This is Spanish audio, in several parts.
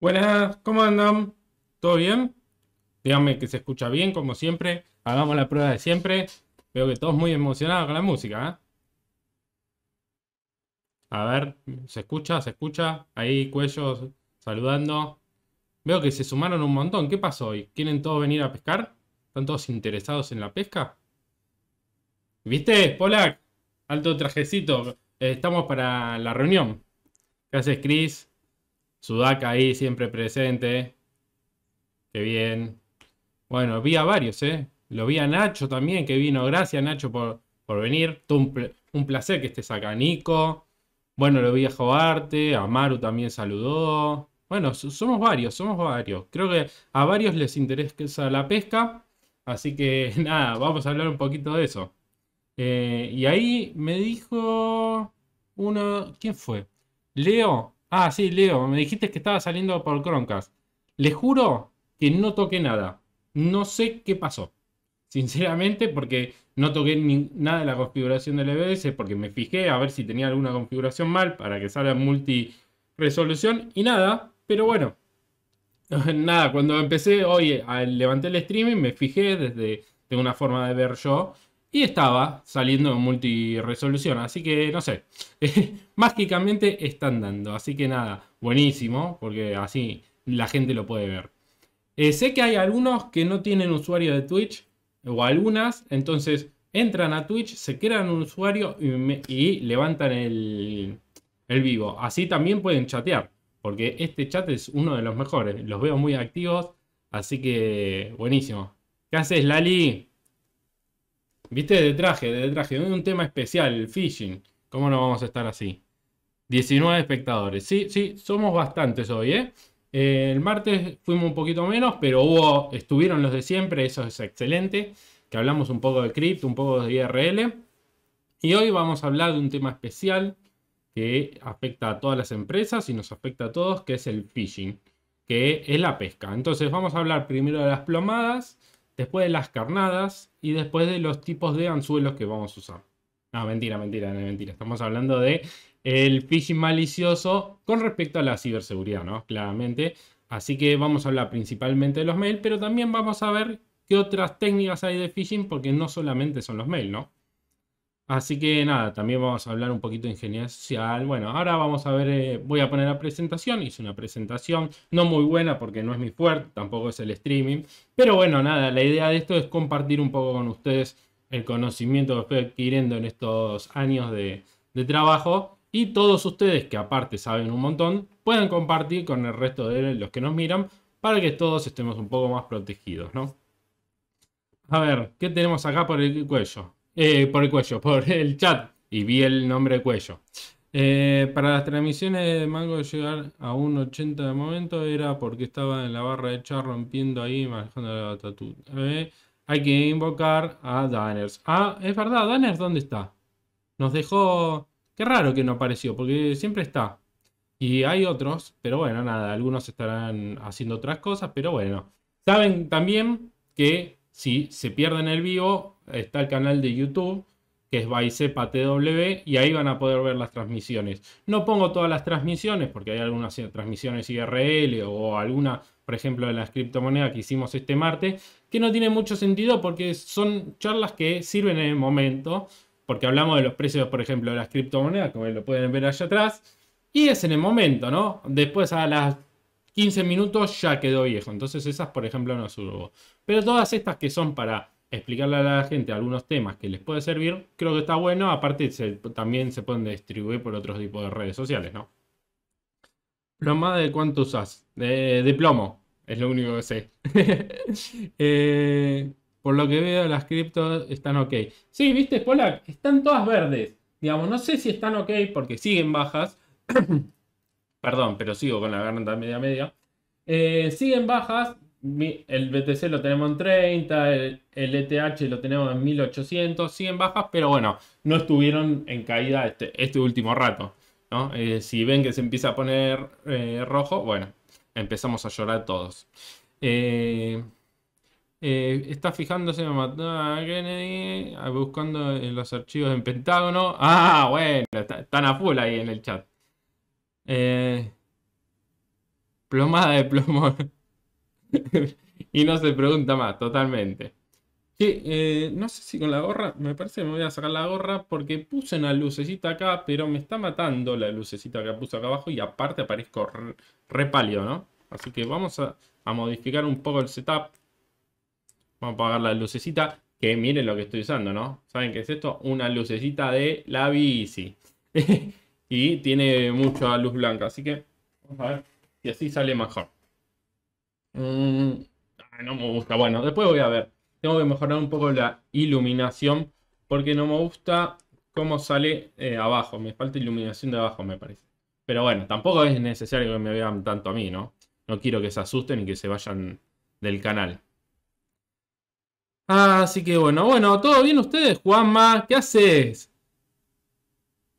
Buenas, ¿cómo andan? ¿Todo bien? Díganme que se escucha bien, como siempre. Hagamos la prueba de siempre. Veo que todos muy emocionados con la música. ¿eh? A ver, ¿se escucha? ¿Se escucha? Ahí, cuellos saludando. Veo que se sumaron un montón. ¿Qué pasó hoy? ¿Quieren todos venir a pescar? ¿Están todos interesados en la pesca? ¿Viste, Polak? Alto trajecito. estamos para la reunión. Gracias, Chris? Sudaka ahí siempre presente. Qué bien. Bueno, vi a varios, ¿eh? Lo vi a Nacho también, que vino. Gracias, Nacho, por, por venir. Un, placer que estés acá, Nico. Bueno, lo vi a Joarte. A Maru también saludó. Bueno, somos varios, somos varios. Creo que a varios les interesa la pesca. Así que nada, vamos a hablar un poquito de eso. Eh, y ahí me dijo uno, ¿quién fue? Leo, Ah, sí, Leo, me dijiste que estaba saliendo por Chromecast. Les juro que no toqué nada. No sé qué pasó. Sinceramente, porque no toqué nada de la configuración del EBS, porque me fijé a ver si tenía alguna configuración mal para que salga en resolución y nada. Pero bueno, nada, cuando empecé hoy, levanté el streaming, me fijé desde tengo una forma de ver yo y estaba saliendo en multiresolución, así que no sé. Mágicamente están dando, así que nada, buenísimo, porque así la gente lo puede ver. Eh, sé que hay algunos que no tienen usuario de Twitch, o algunas, entonces entran a Twitch, se crean un usuario y, levantan el, el vivo. Así también pueden chatear, porque este chat es uno de los mejores. Los veo muy activos, así que buenísimo. ¿Qué haces, Lali? Viste, de traje, de traje. Un tema especial, el phishing. ¿Cómo no vamos a estar así? 19 espectadores. Sí, sí, somos bastantes hoy, ¿eh? Eh, el martes fuimos un poquito menos, pero hubo, estuvieron los de siempre, eso es excelente. Que hablamos un poco de cripto, un poco de IRL. Y hoy vamos a hablar de un tema especial que afecta a todas las empresas y nos afecta a todos, que es el phishing, que es la pesca. Entonces vamos a hablar primero de las plomadas después de las carnadas y después de los tipos de anzuelos que vamos a usar. No, mentira, mentira, mentira. Estamos hablando de el phishing malicioso con respecto a la ciberseguridad, ¿no? Claramente. Así que vamos a hablar principalmente de los mails, pero también vamos a ver qué otras técnicas hay de phishing, porque no solamente son los mails, ¿no? Así que nada, también vamos a hablar un poquito de ingeniería social. Bueno, ahora vamos a ver, eh, voy a poner la presentación. Hice una presentación, no muy buena porque no es mi fuerte, tampoco es el streaming. Pero bueno, nada, la idea de esto es compartir un poco con ustedes el conocimiento que estoy adquiriendo en estos años de, trabajo. Y todos ustedes, que aparte saben un montón, puedan compartir con el resto de los que nos miran para que todos estemos un poco más protegidos, ¿no? A ver, ¿qué tenemos acá por el cuello? Eh, por el cuello, por el chat. Y vi el nombre de cuello. Eh, para las transmisiones de Mango llegar a un 80 de momento era porque estaba en la barra de chat rompiendo ahí manejando la tatu. Eh, hay que invocar a Daners. Ah, es verdad, Danners, ¿dónde está? Nos dejó... Qué raro que no apareció, porque siempre está. Y hay otros, pero bueno, nada, algunos estarán haciendo otras cosas, pero bueno. Saben también que si se pierden el vivo, está el canal de YouTube que es Baicepa TW, y ahí van a poder ver las transmisiones. No pongo todas las transmisiones, porque hay algunas transmisiones IRL o alguna, por ejemplo, de las criptomonedas que hicimos este martes, que no tiene mucho sentido porque son charlas que sirven en el momento, porque hablamos de los precios, por ejemplo, de las criptomonedas, como lo pueden ver allá atrás, y es en el momento, ¿no? Después a las 15 minutos ya quedó viejo, entonces esas, por ejemplo, no subo. Pero todas estas que son para explicarle a la gente algunos temas que les puede servir, creo que está bueno. Aparte, también se pueden distribuir por otros tipos de redes sociales, ¿no? Ploma de cuánto usas. De, plomo, es lo único que sé. Eh, por lo que veo, las criptos están ok. Sí, viste, Polak, están todas verdes. Digamos, no sé si están ok porque siguen bajas. Perdón, pero sigo con la garganta media media. Eh, siguen bajas, el BTC lo tenemos en 30, el, ETH e lo tenemos en 1800, 100 bajas, pero bueno, no estuvieron en caída este, este último rato. Eh, si ven que se empieza a poner eh, rojo, bueno, empezamos a llorar todos. Eh, está fijándose a Kennedy, ah, buscando los archivos en Pentágono. Ah, bueno, están a full ahí en el chat. plomada de plomo. y no se pregunta más, totalmente. Sí, eh, no sé si con la gorra, me parece que me voy a sacar la gorra porque puse una lucecita acá, pero me está matando la lucecita que puse acá abajo y aparte aparezco repálido, ¿no? Así que vamos a, a, modificar un poco el setup. Vamos a apagar la lucecita, que miren lo que estoy usando, ¿no? ¿Saben qué es esto? Una lucecita de la bici. y tiene mucha luz blanca, así que vamos a ver si así sale mejor. Mm, no me gusta. Bueno, después voy a ver. Tengo que mejorar un poco la iluminación porque no me gusta cómo sale eh, abajo. Me falta iluminación de abajo, me parece. Pero bueno, tampoco es necesario que me vean tanto a mí, ¿no? No quiero que se asusten y que se vayan del canal. Así que bueno, bueno, ¿todo bien ustedes, Juanma? ¿Qué haces?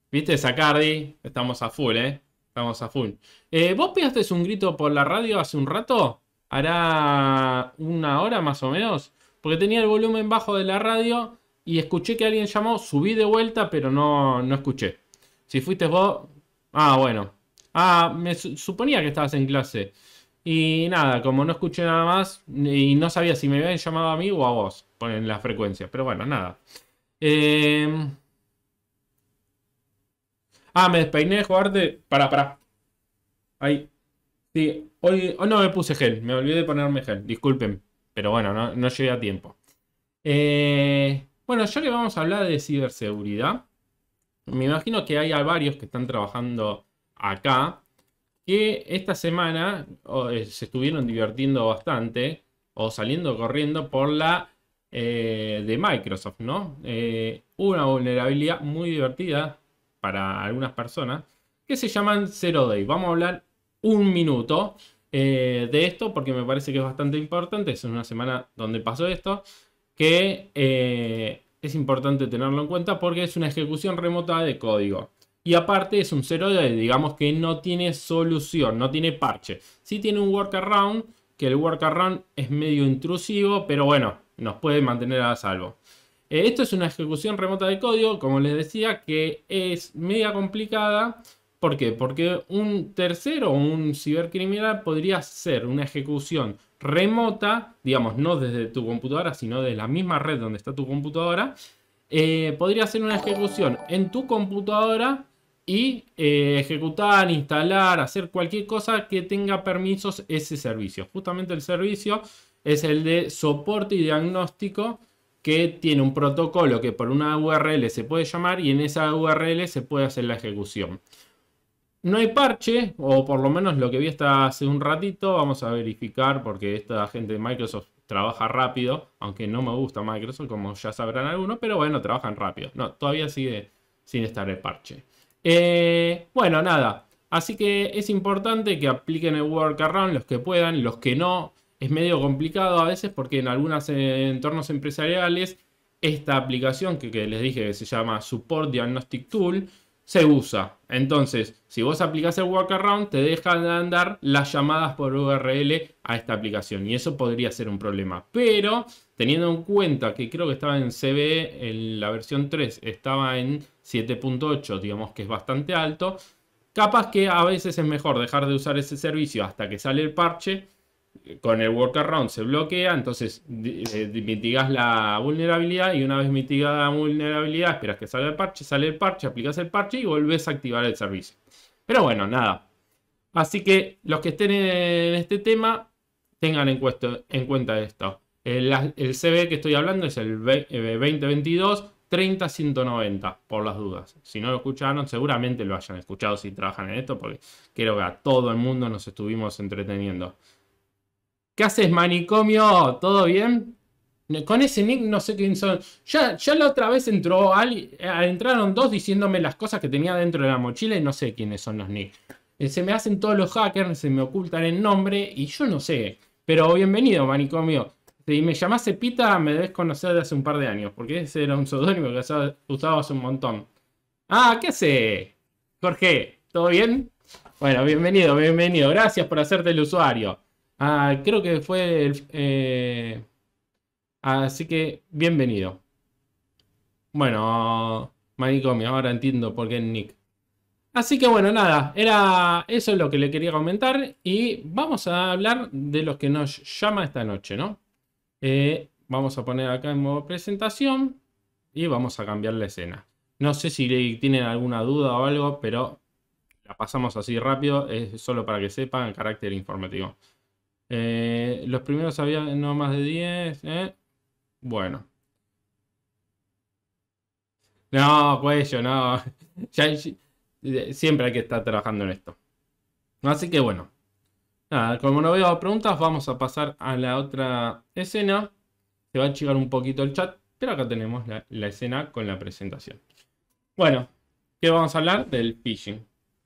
¿Viste, Sacardi? Estamos a full, ¿eh? Estamos a full. Eh, ¿Vos pegaste un grito por la radio hace un rato? hará una hora más o menos, porque tenía el volumen bajo de la radio y escuché que alguien llamó, subí de vuelta, pero no, no escuché. Si fuiste vos, ah, bueno. Ah, me suponía que estabas en clase. Y nada, como no escuché nada más y no sabía si me habían llamado a mí o a vos ponen las frecuencias, pero bueno, nada. Em, ah, me despeiné de jugar Para, para. Ahí hoy, no me puse gel, me olvidé de ponerme gel, disculpen, pero bueno, no, llegué a tiempo. Eh, bueno, ya que vamos a hablar de ciberseguridad, me imagino que hay varios que están trabajando acá, que esta semana eh, se estuvieron divirtiendo bastante o saliendo corriendo por la eh, de Microsoft, ¿no? una vulnerabilidad muy divertida para algunas personas que se llaman Zero Day. Vamos a hablar un minuto eh, de esto, porque me parece que es bastante importante. Es una semana donde pasó esto, que eh, es importante tenerlo en cuenta porque es una ejecución remota de código. Y aparte es un 0 de, digamos que no tiene solución, no tiene parche. Sí tiene un workaround, que el workaround es medio intrusivo, pero bueno, nos puede mantener a salvo. Eh, esto es una ejecución remota de código, como les decía, que es media complicada ¿Por qué? Porque un tercero, o un cibercriminal, podría hacer una ejecución remota, digamos, no desde tu computadora, sino de la misma red donde está tu computadora, eh, podría hacer una ejecución en tu computadora y eh, ejecutar, instalar, hacer cualquier cosa que tenga permisos ese servicio. Justamente el servicio es el de soporte y diagnóstico que tiene un protocolo que por una URL se puede llamar y en esa URL se puede hacer la ejecución. No hay parche, o por lo menos lo que vi hasta hace un ratito. Vamos a verificar porque esta gente de Microsoft trabaja rápido, aunque no me gusta Microsoft, como ya sabrán algunos, pero bueno, trabajan rápido. No, todavía sigue sin estar el parche. Eh, bueno, nada. Así que es importante que apliquen el workaround los que puedan, los que no. Es medio complicado a veces porque en algunos entornos empresariales esta aplicación que, que les dije que se llama Support Diagnostic Tool se usa. Entonces, si vos aplicás el workaround, te dejan de andar las llamadas por URL a esta aplicación. Y eso podría ser un problema. Pero, teniendo en cuenta que creo que estaba en CBE, en la versión 3 estaba en 7.8, digamos que es bastante alto. Capaz que a veces es mejor dejar de usar ese servicio hasta que sale el parche con el workaround se bloquea, entonces eh, mitigas la vulnerabilidad y una vez mitigada la vulnerabilidad esperas que salga el parche, sale el parche, aplicas el parche y volvés a activar el servicio. Pero bueno, nada. Así que los que estén en este tema, tengan en, en cuenta esto. El, el, que estoy hablando es el 2022 30190 eh, por las dudas. Si no lo escucharon, seguramente lo hayan escuchado si trabajan en esto, porque creo que a todo el mundo nos estuvimos entreteniendo. ¿Qué haces, manicomio? ¿Todo bien? Con ese nick no sé quién son. Ya, ya la otra vez entró eh, entraron dos diciéndome las cosas que tenía dentro de la mochila y no sé quiénes son los nick. Eh, se me hacen todos los hackers, se me ocultan el nombre y yo no sé. Pero bienvenido, manicomio. Si me llamás Pita, me debes conocer de hace un par de años, porque ese era un pseudónimo que usaba hace un montón. Ah, ¿qué hace? Jorge, ¿todo bien? Bueno, bienvenido, bienvenido. Gracias por hacerte el usuario. Ah, creo que fue el... Eh, así que, bienvenido. Bueno, manicomio, ahora entiendo por qué Nick. Así que bueno, nada, era eso es lo que le quería comentar y vamos a hablar de los que nos llama esta noche, ¿no? Eh, vamos a poner acá en modo presentación y vamos a cambiar la escena. No sé si tienen alguna duda o algo, pero la pasamos así rápido, es solo para que sepan el carácter informativo. Eh, los primeros había no más de 10. ¿eh? Bueno. No, cuello, no. siempre hay que estar trabajando en esto. Así que bueno. como no veo preguntas, vamos a pasar a la otra escena. Se va a achicar un poquito el chat, pero acá tenemos la, escena con la presentación. Bueno, ¿qué vamos a hablar? Del phishing.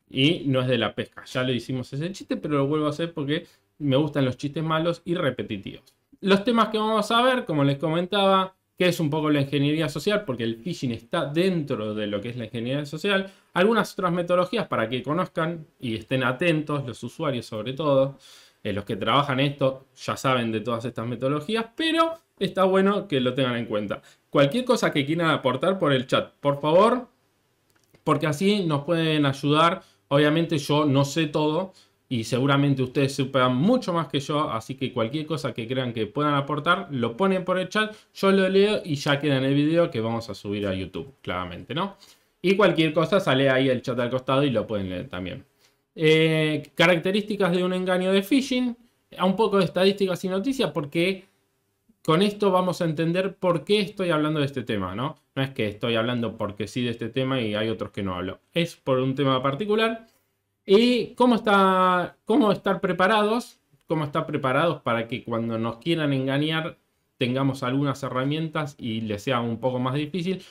Y no es de la pesca. Ya lo hicimos ese chiste, pero lo vuelvo a hacer porque me gustan los chistes malos y repetitivos. Los temas que vamos a ver, como les comentaba, que es un poco la ingeniería social, porque el phishing está dentro de lo que es la ingeniería social. Algunas otras metodologías para que conozcan y estén atentos, los usuarios sobre todo, eh, los que trabajan esto ya saben de todas estas metodologías, pero está bueno que lo tengan en cuenta. Cualquier cosa que quieran aportar por el chat, por favor, porque así nos pueden ayudar. Obviamente yo no sé todo, y seguramente ustedes superan mucho más que yo, así que cualquier cosa que crean que puedan aportar, lo ponen por el chat, yo lo leo y ya queda en el video que vamos a subir a YouTube, claramente, ¿no? Y cualquier cosa sale ahí el chat al costado y lo pueden leer también. Eh, características de un engaño de phishing, un poco de estadísticas y noticias, porque con esto vamos a entender por qué estoy hablando de este tema, ¿no? No es que estoy hablando porque sí de este tema y hay otros que no hablo, es por un tema particular. ¿Y cómo, está, cómo estar preparados? ¿Cómo estar preparados para que cuando nos quieran engañar tengamos algunas herramientas y les sea un poco más difícil?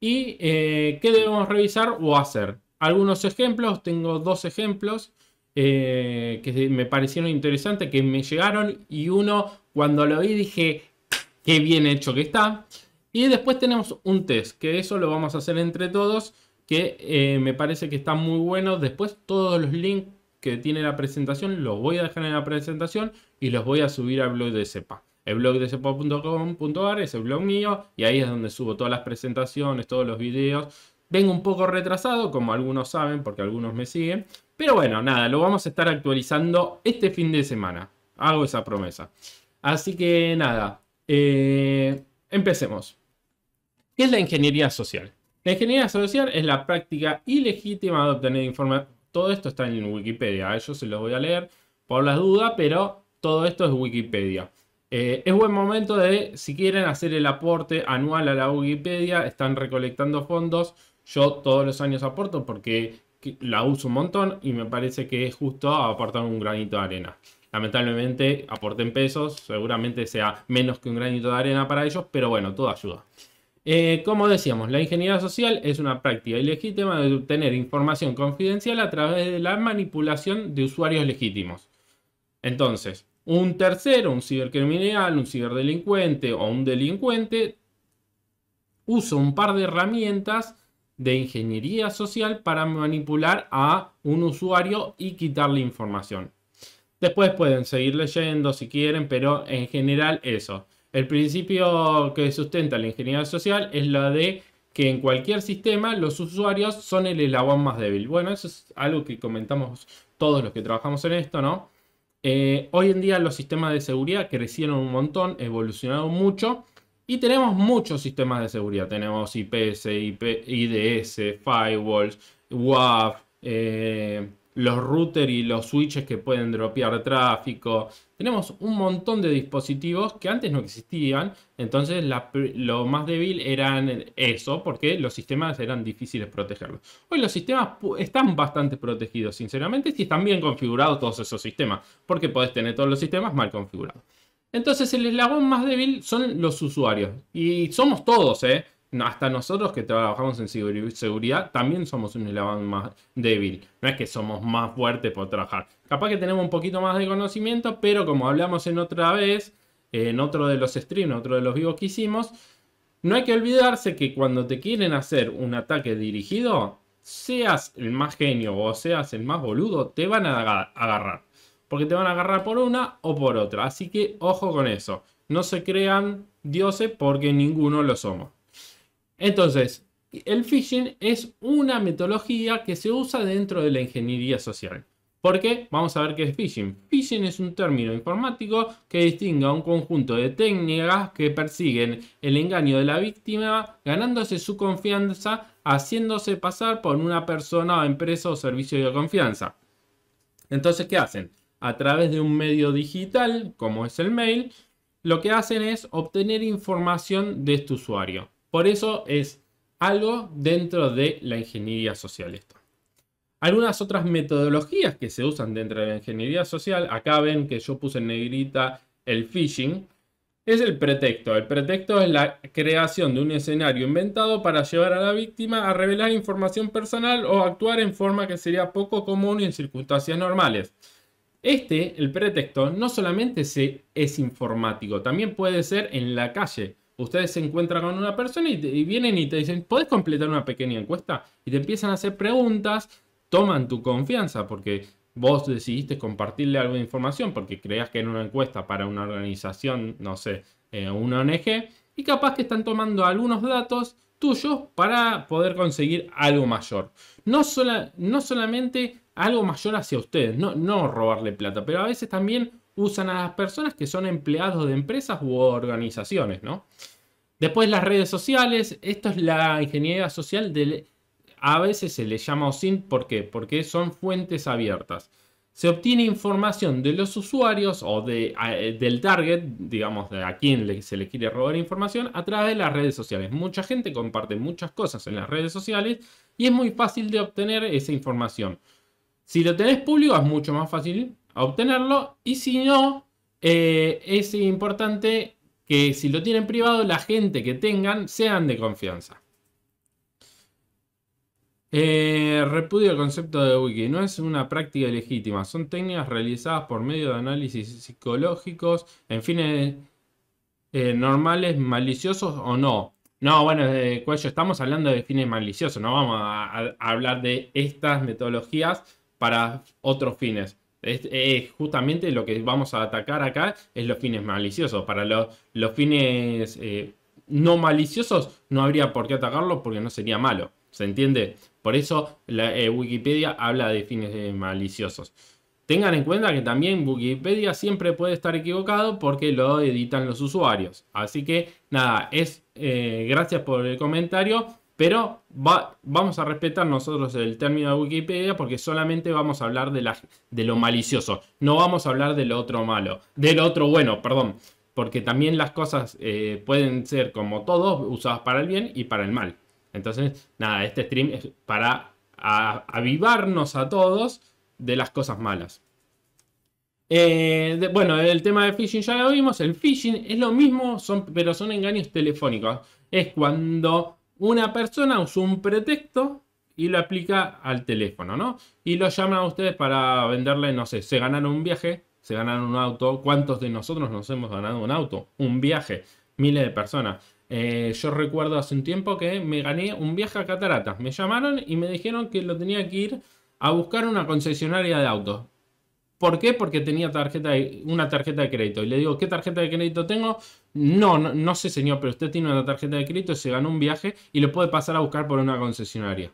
¿Y eh, qué debemos revisar o hacer? Algunos ejemplos, tengo dos ejemplos eh, que me parecieron interesantes, que me llegaron y uno cuando lo vi dije, qué bien hecho que está. Y después tenemos un test, que eso lo vamos a hacer entre todos que eh, me parece que está muy bueno. Después todos los links que tiene la presentación los voy a dejar en la presentación y los voy a subir al blog de CEPA. El blog de cepa.com.ar es el blog mío y ahí es donde subo todas las presentaciones, todos los videos. Vengo un poco retrasado, como algunos saben, porque algunos me siguen. Pero bueno, nada, lo vamos a estar actualizando este fin de semana. Hago esa promesa. Así que nada, eh, empecemos. ¿Qué es la ingeniería social? La ingeniería social es la práctica ilegítima de obtener información. Todo esto está en Wikipedia, A ¿eh? yo se los voy a leer por las dudas, pero todo esto es Wikipedia. Eh, es buen momento de, si quieren, hacer el aporte anual a la Wikipedia. Están recolectando fondos. Yo todos los años aporto porque la uso un montón y me parece que es justo aportar un granito de arena. Lamentablemente aporten pesos, seguramente sea menos que un granito de arena para ellos, pero bueno, todo ayuda. Eh, como decíamos, la ingeniería social es una práctica ilegítima de obtener información confidencial a través de la manipulación de usuarios legítimos. Entonces, un tercero, un cibercriminal, un ciberdelincuente o un delincuente, usa un par de herramientas de ingeniería social para manipular a un usuario y quitarle información. Después pueden seguir leyendo si quieren, pero en general eso. El principio que sustenta la ingeniería social es la de que en cualquier sistema los usuarios son el eslabón más débil. Bueno, eso es algo que comentamos todos los que trabajamos en esto, ¿no? Eh, hoy en día los sistemas de seguridad crecieron un montón, evolucionaron mucho y tenemos muchos sistemas de seguridad. Tenemos IPS, IDS, firewalls, WAF, eh, los routers y los switches que pueden dropear tráfico. Tenemos un montón de dispositivos que antes no existían, entonces lo más débil eran eso, porque los sistemas eran difíciles protegerlos. Hoy los sistemas están bastante protegidos, sinceramente, si están bien configurados todos esos sistemas, porque podés tener todos los sistemas mal configurados. Entonces el eslabón más débil son los usuarios, y somos todos, ¿eh? hasta nosotros que trabajamos en seguridad también somos un eslabón más débil. No es que somos más fuertes por trabajar. Capaz que tenemos un poquito más de conocimiento, pero como hablamos en otra vez, en otro de los streams, en otro de los vivos que hicimos, no hay que olvidarse que cuando te quieren hacer un ataque dirigido, seas el más genio o seas el más boludo, te van a agarrar. Porque te van a agarrar por una o por otra. Así que ojo con eso. No se crean dioses porque ninguno lo somos. Entonces, el phishing es una metodología que se usa dentro de la ingeniería social. ¿Por qué? Vamos a ver qué es phishing. Phishing es un término informático que distingue a un conjunto de técnicas que persiguen el engaño de la víctima, ganándose su confianza, haciéndose pasar por una persona o empresa o servicio de confianza. Entonces, ¿qué hacen? A través de un medio digital, como es el mail, lo que hacen es obtener información de este usuario. Por eso es algo dentro de la ingeniería social esto. Algunas otras metodologías que se usan dentro de la ingeniería social, acá ven que yo puse en negrita el phishing, es el pretexto. El pretexto es la creación de un escenario inventado para llevar a la víctima a revelar información personal o actuar en forma que sería poco común en circunstancias normales. Este, el pretexto, no solamente es informático, también puede ser en la calle ustedes se encuentran con una persona y, vienen y te dicen, ¿podés completar una pequeña encuesta? Y te empiezan a hacer preguntas, toman tu confianza porque vos decidiste compartirle algo de información porque creías que era una encuesta para una organización, no sé, eh, una ONG, y capaz que están tomando algunos datos tuyos para poder conseguir algo mayor. No, no solamente algo mayor hacia ustedes, no, no robarle plata, pero a veces también usan a las personas que son empleados de empresas u organizaciones, ¿no? Después las redes sociales, esto es la ingeniería social, de, a veces se le llama OSINT, ¿por qué? Porque son fuentes abiertas. Se obtiene información de los usuarios o de, del target, digamos, de a quien se le quiere robar información, a través de las redes sociales. Mucha gente comparte muchas cosas en las redes sociales y es muy fácil de obtener esa información. Si lo tenés público es mucho más fácil obtenerlo. Y si no, eh, es importante que si lo tienen privado, la gente que tengan sean de confianza. Eh, repudio el concepto de wiki, no es una práctica legítima, son técnicas realizadas por medio de análisis psicológicos, en fines eh, normales, maliciosos o no. No, bueno, estamos hablando de fines maliciosos, no vamos a hablar de estas metodologías para otros fines. Es, justamente lo que vamos a atacar acá es los fines maliciosos. Para los, los fines eh, no maliciosos no habría por qué atacarlo porque no sería malo. ¿Se entiende? Por eso la, eh, Wikipedia habla de fines maliciosos. Tengan en cuenta que también Wikipedia siempre puede estar equivocado porque lo editan los usuarios. Así que nada, es eh, gracias por el comentario. Pero vamos a respetar nosotros el término de Wikipedia porque solamente vamos a hablar de, lo malicioso. No vamos a hablar de lo otro malo. Del otro bueno, perdón. Porque también las cosas eh, pueden ser como todos, usadas para el bien y para el mal. Entonces, nada, este stream es para avivarnos a todos de las cosas malas. Eh, bueno, el tema de phishing ya lo vimos. El phishing es lo mismo, son, pero son engaños telefónicos. Es cuando una persona usa un pretexto y lo aplica al teléfono, ¿no? Y lo llaman a ustedes para venderle, no sé, se ganaron un viaje, se ganaron un auto. ¿Cuántos de nosotros nos hemos ganado un auto? Un viaje. Miles de personas. Eh, yo recuerdo hace un tiempo que me gané un viaje a Cataratas. Me llamaron y me dijeron que lo tenía que ir a buscar una concesionaria de autos. ¿Por qué? Porque tenía tarjeta de, una tarjeta de crédito. Y le digo, ¿qué tarjeta de crédito tengo? No, no, sé señor, pero usted tiene una tarjeta de crédito, se ganó un viaje y lo puede pasar a buscar por una concesionaria.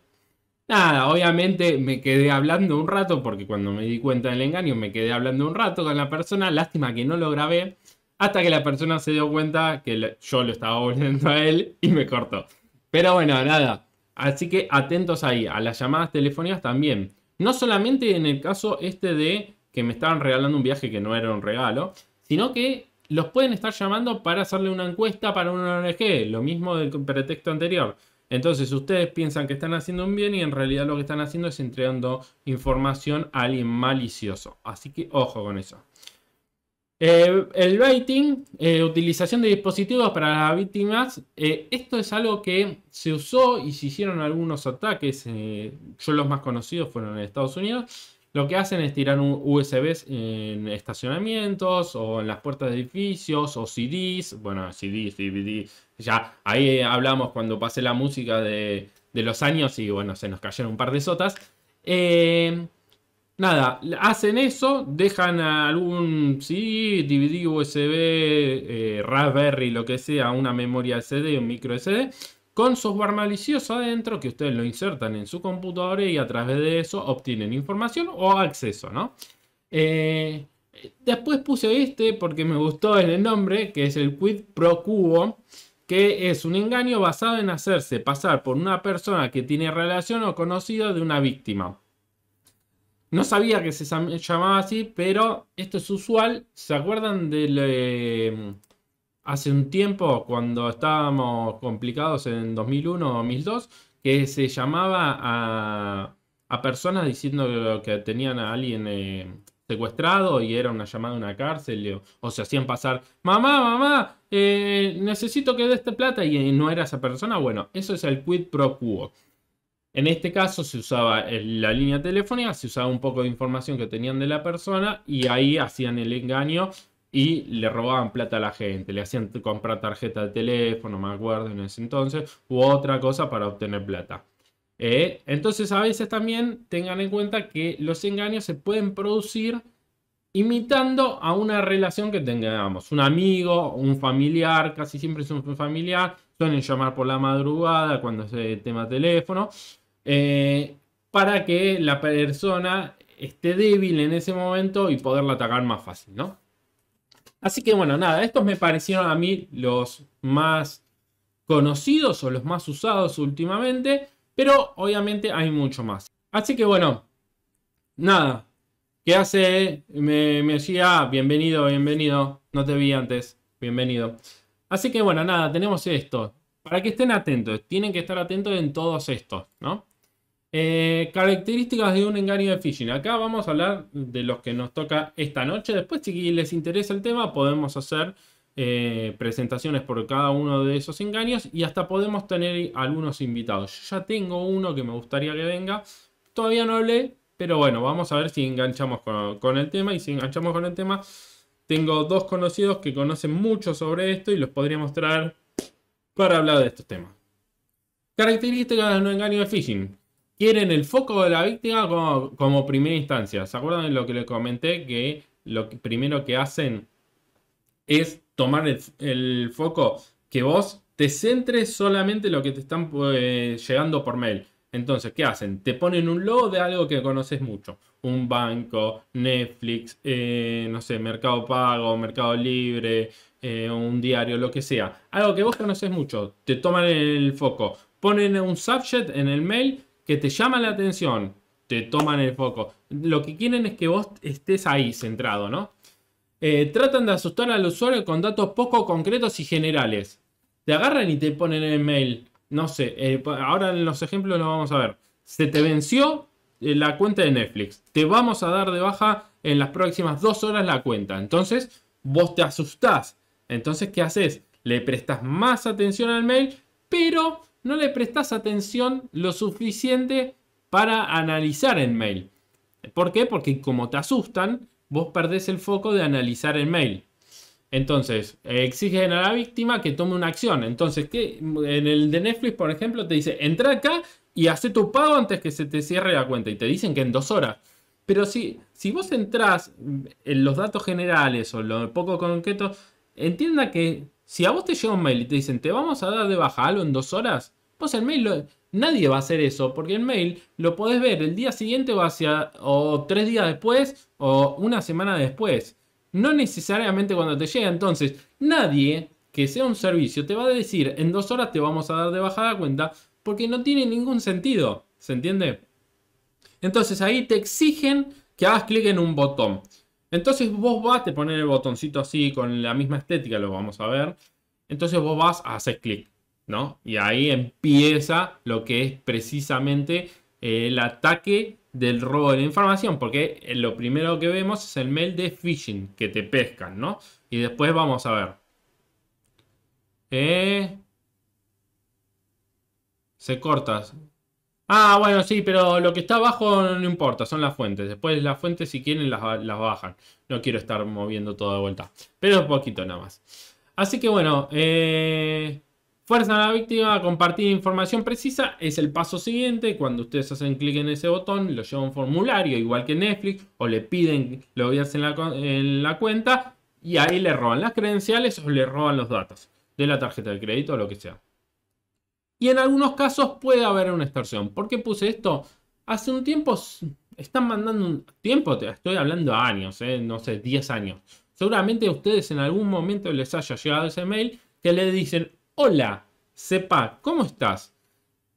Nada, obviamente me quedé hablando un rato, porque cuando me di cuenta del engaño me quedé hablando un rato con la persona, lástima que no lo grabé, hasta que la persona se dio cuenta que yo lo estaba volviendo a él y me cortó. Pero bueno, nada, así que atentos ahí, a las llamadas telefónicas también. No solamente en el caso este de que me estaban regalando un viaje que no era un regalo, sino que los pueden estar llamando para hacerle una encuesta para un ONG, lo mismo del pretexto anterior. Entonces ustedes piensan que están haciendo un bien y en realidad lo que están haciendo es entregando información a alguien malicioso. Así que ojo con eso. Eh, el baiting, eh, utilización de dispositivos para las víctimas, eh, esto es algo que se usó y se hicieron algunos ataques, yo los más conocidos fueron en Estados Unidos, lo que hacen es tirar USBs en estacionamientos o en las puertas de edificios o CDs. Bueno, CDs, DVDs, Ya ahí hablamos cuando pasé la música de, los años y bueno, se nos cayeron un par de sotas. Em, nada, hacen eso, dejan algún CD, DVD, USB, eh, Raspberry, lo que sea, una memoria SD, un micro SD con software malicioso adentro que ustedes lo insertan en su computadora y a través de eso obtienen información o acceso, ¿no? Eh, después puse este porque me gustó en el nombre, que es el Quid Pro Cubo, que es un engaño basado en hacerse pasar por una persona que tiene relación o conocido de una víctima. No sabía que se llamaba así, pero esto es usual. ¿Se acuerdan del... Eh, hace un tiempo, cuando estábamos complicados en 2001 o 2002, que se llamaba a, personas diciendo que, tenían a alguien eh, secuestrado y era una llamada a una cárcel o, se hacían pasar, mamá, mamá, eh, necesito que dé esta plata y, y eh, no era esa persona. Bueno, eso es el quid pro quo. En este caso se usaba la línea telefónica, se usaba un poco de información que tenían de la persona y ahí hacían el engaño y le robaban plata a la gente, le hacían comprar tarjeta de teléfono, me acuerdo en ese entonces, u otra cosa para obtener plata. Eh, entonces a veces también tengan en cuenta que los engaños se pueden producir imitando a una relación que tengamos, un amigo, un familiar, casi siempre es un familiar, suelen llamar por la madrugada cuando se eh, tema teléfono, eh, para que la persona esté débil en ese momento y poderla atacar más fácil, ¿no? Así que bueno, nada, estos me parecieron a mí los más conocidos o los más usados últimamente, pero obviamente hay mucho más. Así que bueno, nada, ¿qué hace? Me, decía, ah, bienvenido, bienvenido, no te vi antes, bienvenido. Así que bueno, nada, tenemos esto. Para que estén atentos, tienen que estar atentos en todos estos, ¿no? Eh, características de un engaño de phishing. Acá vamos a hablar de los que nos toca esta noche. Después, si les interesa el tema, podemos hacer eh, presentaciones por cada uno de esos engaños y hasta podemos tener algunos invitados. Yo ya tengo uno que me gustaría que venga. Todavía no hablé, pero bueno, vamos a ver si enganchamos con, el tema. Y si enganchamos con el tema, tengo dos conocidos que conocen mucho sobre esto y los podría mostrar para hablar de estos temas. Características de un engaño de phishing quieren el foco de la víctima como, primera instancia. ¿Se acuerdan de lo que les comenté? Que lo primero que hacen es tomar el, foco, que vos te centres solamente en lo que te están eh, llegando por mail. Entonces, ¿qué hacen? Te ponen un logo de algo que conoces mucho. Un banco, Netflix, eh, no sé, Mercado Pago, Mercado Libre, eh, un diario, lo que sea. Algo que vos conoces mucho. Te toman el foco. Ponen un subject en el mail que te llaman la atención, te toman el foco. Lo que quieren es que vos estés ahí centrado, ¿no? Eh, tratan de asustar al usuario con datos poco concretos y generales. Te agarran y te ponen el mail. No sé, eh, ahora en los ejemplos lo vamos a ver. Se te venció eh, la cuenta de Netflix. Te vamos a dar de baja en las próximas dos horas la cuenta. Entonces, vos te asustás. Entonces, ¿qué haces? Le prestas más atención al mail, pero no le prestas atención lo suficiente para analizar el mail. ¿Por qué? Porque como te asustan, vos perdés el foco de analizar el mail. Entonces, exigen a la víctima que tome una acción. Entonces, en el de Netflix, por ejemplo, te dice, entra acá y hace tu pago antes que se te cierre la cuenta. Y te dicen que en dos horas. Pero si, si vos entras en los datos generales o lo poco concreto, entienda que si a vos te llega un mail y te dicen, te vamos a dar de baja algo en dos horas, pues el mail, nadie va a hacer eso, porque el mail lo podés ver el día siguiente o, hacia, o tres días después o una semana después. No necesariamente cuando te llega. Entonces, nadie que sea un servicio te va a decir, en dos horas te vamos a dar de baja la cuenta, porque no tiene ningún sentido. ¿Se entiende? Entonces ahí te exigen que hagas clic en un botón. Entonces vos vas, a poner el botoncito así con la misma estética, lo vamos a ver. Entonces vos vas, a hacer clic, ¿no? Y ahí empieza lo que es precisamente eh, el ataque del robo de la información, porque eh, lo primero que vemos es el mail de phishing que te pescan, ¿no? Y después vamos a ver. Eh, se cortas. Ah, bueno, sí, pero lo que está abajo no importa, son las fuentes. Después las fuentes, si quieren, las, bajan. No quiero estar moviendo todo de vuelta. Pero poquito nada más. Así que bueno, eh, fuerza a la víctima compartir información precisa. Es el paso siguiente. Cuando ustedes hacen clic en ese botón, lo lleva a un formulario, igual que Netflix, o le piden lo en la, en la cuenta. Y ahí le roban las credenciales o le roban los datos de la tarjeta de crédito o lo que sea. Y en algunos casos puede haber una extorsión. ¿Por qué puse esto? Hace un tiempo están mandando un tiempo, estoy hablando años, eh, no sé, 10 años. Seguramente a ustedes en algún momento les haya llegado ese mail que le dicen, hola, sepa, ¿cómo estás?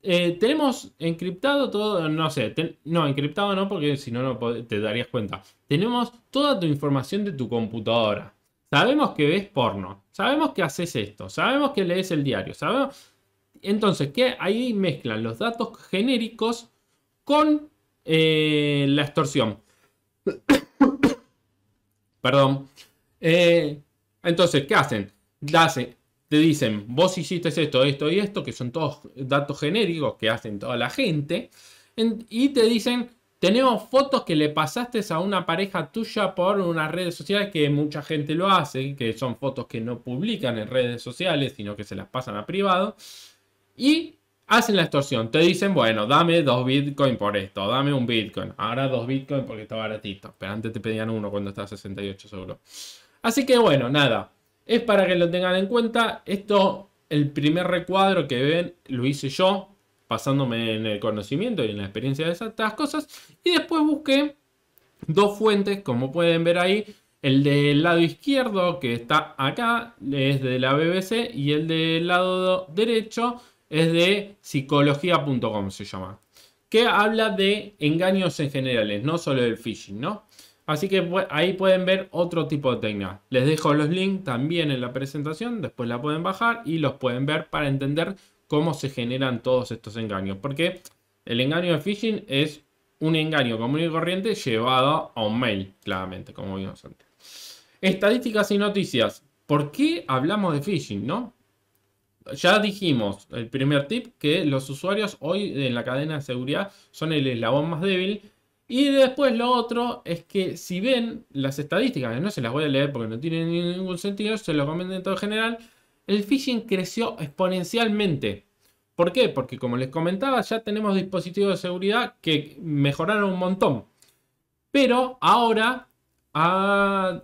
Eh, tenemos encriptado todo, no sé, no, encriptado no, porque si no, no te darías cuenta. Tenemos toda tu información de tu computadora. Sabemos que ves porno, sabemos que haces esto, sabemos que lees el diario, sabemos entonces, qué ahí mezclan los datos genéricos con eh, la extorsión. Perdón. Eh, entonces, ¿qué hacen? Te dicen, vos hiciste esto, esto y esto, que son todos datos genéricos que hacen toda la gente. y te dicen, tenemos fotos que le pasaste a una pareja tuya por unas redes sociales que mucha gente lo hace, que son fotos que no publican en redes sociales, sino que se las pasan a privado. Y hacen la extorsión. Te dicen, bueno, dame dos bitcoins por esto, dame un Bitcoin. Ahora dos bitcoins porque está baratito. Pero antes te pedían uno cuando estaba 68 euros. Así que bueno, nada. Es para que lo tengan en cuenta. Esto, el primer recuadro que ven, lo hice yo. Pasándome en el conocimiento y en la experiencia de esas cosas. Y después busqué dos fuentes, como pueden ver ahí. El del lado izquierdo, que está acá, es de la BBC. Y el del lado derecho es de psicología.com se llama. Que habla de engaños en generales, no solo del phishing, ¿no? Así que ahí pueden ver otro tipo de técnica Les dejo los links también en la presentación, después la pueden bajar y los pueden ver para entender cómo se generan todos estos engaños. Porque el engaño de phishing es un engaño común y corriente llevado a un mail, claramente, como vimos antes. Estadísticas y noticias. ¿Por qué hablamos de phishing, no? Ya dijimos, el primer tip, que los usuarios hoy en la cadena de seguridad son el eslabón más débil. Y después lo otro es que si ven las estadísticas, no se las voy a leer porque no tienen ningún sentido, se los comento en todo general, el phishing creció exponencialmente. ¿Por qué? Porque como les comentaba, ya tenemos dispositivos de seguridad que mejoraron un montón. Pero ahora, ah,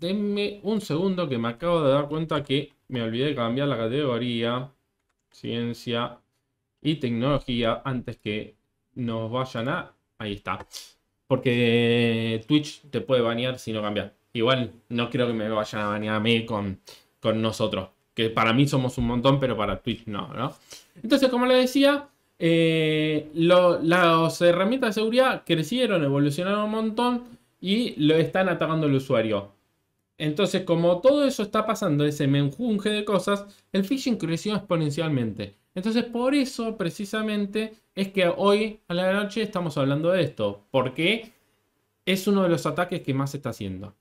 denme un segundo que me acabo de dar cuenta que me olvidé de cambiar la categoría, ciencia y tecnología, antes que nos vayan a... Ahí está. Porque Twitch te puede banear si no cambias. Igual no creo que me vayan a banear a mí con, con nosotros. Que para mí somos un montón, pero para Twitch no, Entonces, como le decía, eh, las herramientas de seguridad crecieron, evolucionaron un montón y lo están atacando el usuario. Entonces, como todo eso está pasando, ese menjunje de cosas, el phishing creció exponencialmente. Entonces, por eso precisamente es que hoy a la noche estamos hablando de esto, porque es uno de los ataques que más se está haciendo.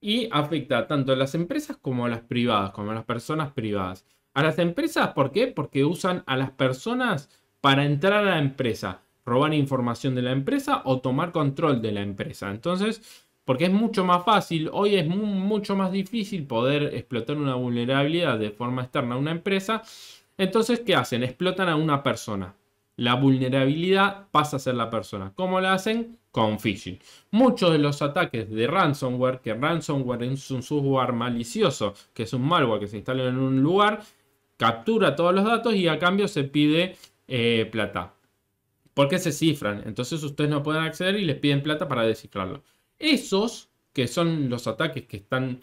Y afecta tanto a las empresas como a las privadas, como a las personas privadas. A las empresas, ¿por qué? Porque usan a las personas para entrar a la empresa, robar información de la empresa o tomar control de la empresa. Entonces, porque es mucho más fácil, hoy es mucho más difícil poder explotar una vulnerabilidad de forma externa a una empresa. Entonces, ¿qué hacen? Explotan a una persona. La vulnerabilidad pasa a ser la persona. ¿Cómo la hacen? Con phishing. Muchos de los ataques de ransomware, que ransomware es un software malicioso, que es un malware que se instala en un lugar, captura todos los datos y a cambio se pide eh, plata. Porque se cifran. Entonces ustedes no pueden acceder y les piden plata para descifrarlo. Esos, que son los ataques que están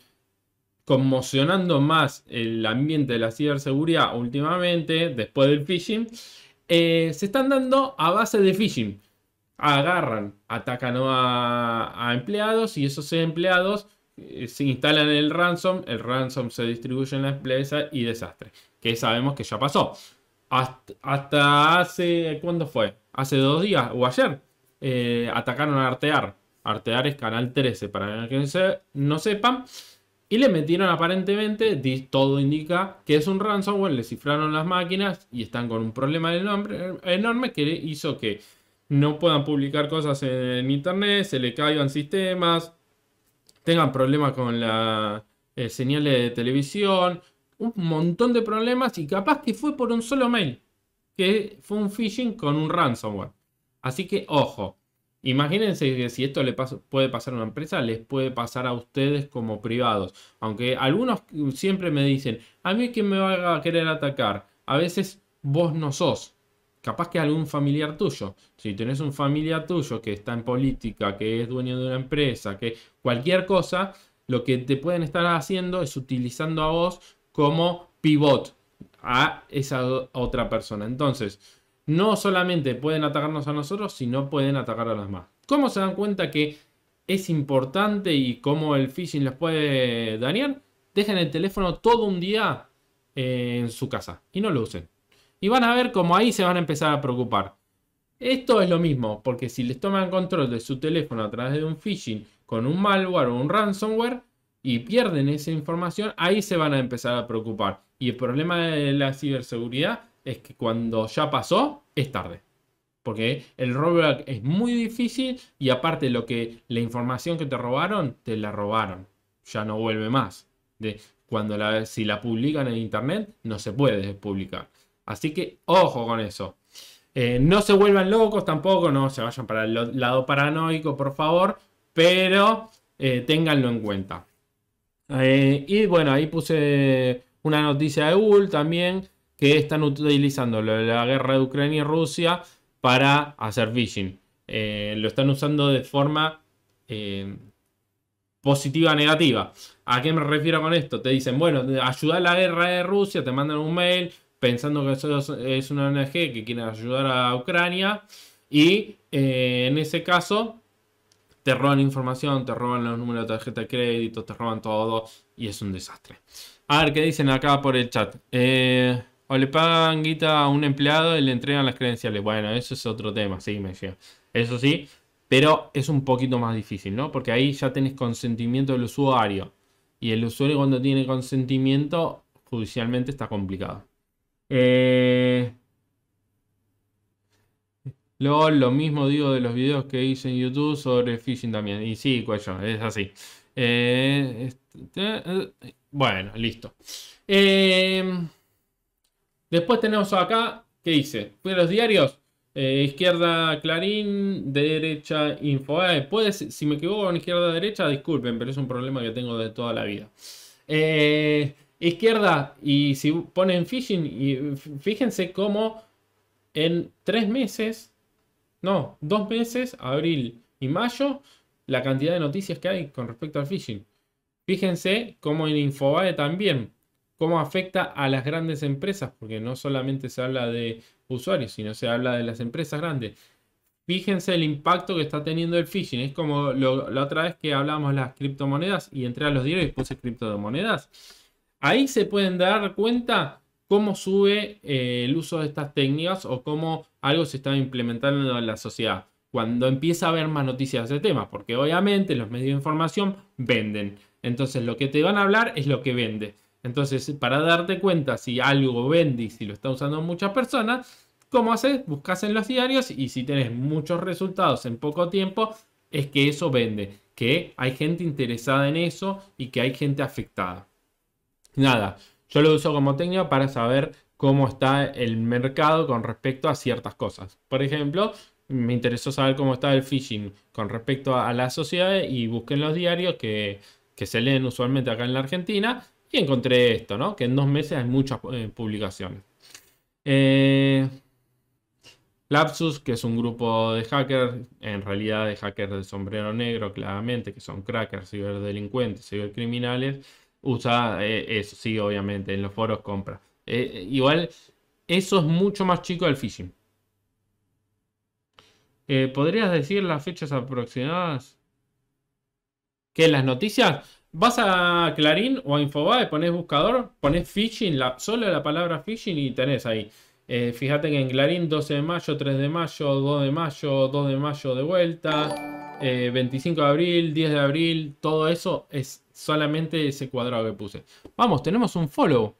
conmocionando más el ambiente de la ciberseguridad últimamente, después del phishing, eh, se están dando a base de phishing. Agarran, atacan a, empleados y esos empleados eh, se instalan en el ransom, el ransom se distribuye en la empresa y desastre, que sabemos que ya pasó. Hasta, hace, ¿cuándo fue? Hace dos días o ayer eh, atacaron a Artear, Arteares Canal 13, para que no sepan. Y le metieron aparentemente, todo indica que es un ransomware, le cifraron las máquinas y están con un problema enorme, enorme que hizo que no puedan publicar cosas en internet, se le caigan sistemas, tengan problemas con las eh, señales de televisión, un montón de problemas y capaz que fue por un solo mail, que fue un phishing con un ransomware. Así que ojo, Imagínense que si esto le puede pasar a una empresa, les puede pasar a ustedes como privados. Aunque algunos siempre me dicen, a mí que me va a querer atacar. A veces vos no sos. Capaz que algún familiar tuyo. Si tenés un familiar tuyo que está en política, que es dueño de una empresa, que cualquier cosa, lo que te pueden estar haciendo es utilizando a vos como pivot a esa otra persona. Entonces, no solamente pueden atacarnos a nosotros, sino pueden atacar a las más. ¿Cómo se dan cuenta que es importante y cómo el phishing los puede dañar? Dejen el teléfono todo un día eh, en su casa y no lo usen. Y van a ver cómo ahí se van a empezar a preocupar. Esto es lo mismo, porque si les toman control de su teléfono a través de un phishing con un malware o un ransomware y pierden esa información, ahí se van a empezar a preocupar. Y el problema de la ciberseguridad es que cuando ya pasó, es tarde. Porque el rollback es muy difícil y aparte lo que la información que te robaron, te la robaron. Ya no vuelve más. De, cuando la, si la publican en internet, no se puede publicar. Así que ojo con eso. Eh, no se vuelvan locos tampoco, no se vayan para el lado paranoico, por favor, pero eh, ténganlo en cuenta. Eh, y bueno, ahí puse una noticia de Google también que están utilizando la guerra de Ucrania y Rusia para hacer phishing. Eh, lo están usando de forma eh, positiva negativa. ¿A qué me refiero con esto? Te dicen, bueno, ayuda a la guerra de Rusia, te mandan un mail pensando que eso es una ONG que quiere ayudar a Ucrania y eh, en ese caso te roban información, te roban los números de tarjeta de crédito, te roban todo y es un desastre. A ver qué dicen acá por el chat. Eh... O le pagan guita a un empleado y le entregan las credenciales. Bueno, eso es otro tema, sí, me llega. Eso sí, pero es un poquito más difícil, ¿no? Porque ahí ya tenés consentimiento del usuario. Y el usuario cuando tiene consentimiento, judicialmente está complicado. Eh, Luego lo mismo digo de los videos que hice en YouTube sobre phishing también. Y sí, cuello, pues es así. Eh, este, eh, bueno, listo. Eh... Después tenemos acá, ¿qué dice? los diarios. Eh, izquierda Clarín, derecha Infobae. Eh, si me equivoco con izquierda derecha, disculpen, pero es un problema que tengo de toda la vida. Eh, izquierda, y si ponen phishing, y fíjense cómo en tres meses, no, dos meses, abril y mayo, la cantidad de noticias que hay con respecto al phishing. Fíjense cómo en Infobae también cómo afecta a las grandes empresas, porque no solamente se habla de usuarios, sino se habla de las empresas grandes. Fíjense el impacto que está teniendo el phishing. Es como la otra vez que hablamos las criptomonedas y entré a los diarios y puse criptomonedas. Ahí se pueden dar cuenta cómo sube eh, el uso de estas técnicas o cómo algo se está implementando en la sociedad. Cuando empieza a haber más noticias de ese tema, porque obviamente los medios de información venden. Entonces lo que te van a hablar es lo que vende. Entonces, para darte cuenta si algo vende y si lo está usando muchas personas, ¿cómo haces? Buscas en los diarios y si tenés muchos resultados en poco tiempo, es que eso vende, que hay gente interesada en eso y que hay gente afectada. Nada, yo lo uso como técnica para saber cómo está el mercado con respecto a ciertas cosas. Por ejemplo, me interesó saber cómo está el phishing con respecto a, las sociedades y busqué en los diarios que, que se leen usualmente acá en la Argentina y encontré esto, ¿no? Que en dos meses hay muchas eh, publicaciones. Eh, Lapsus, que es un grupo de hackers, en realidad de hackers del sombrero negro, claramente, que son crackers, ciberdelincuentes, cibercriminales, usa eh, eso, sí, obviamente, en los foros compra. igual, eso es mucho más chico del phishing. ¿Podrías decir las fechas aproximadas? ¿Qué las noticias? Vas a Clarín o a Infobae, pones buscador, pones phishing, solo la palabra phishing y tenés ahí. Eh, fíjate que en Clarín 12 de mayo, 3 de mayo, 2 de mayo, 2 de mayo de vuelta, 25 eh, de abril, 10 de abril, todo eso es solamente ese cuadrado que puse. Vamos, tenemos un follow.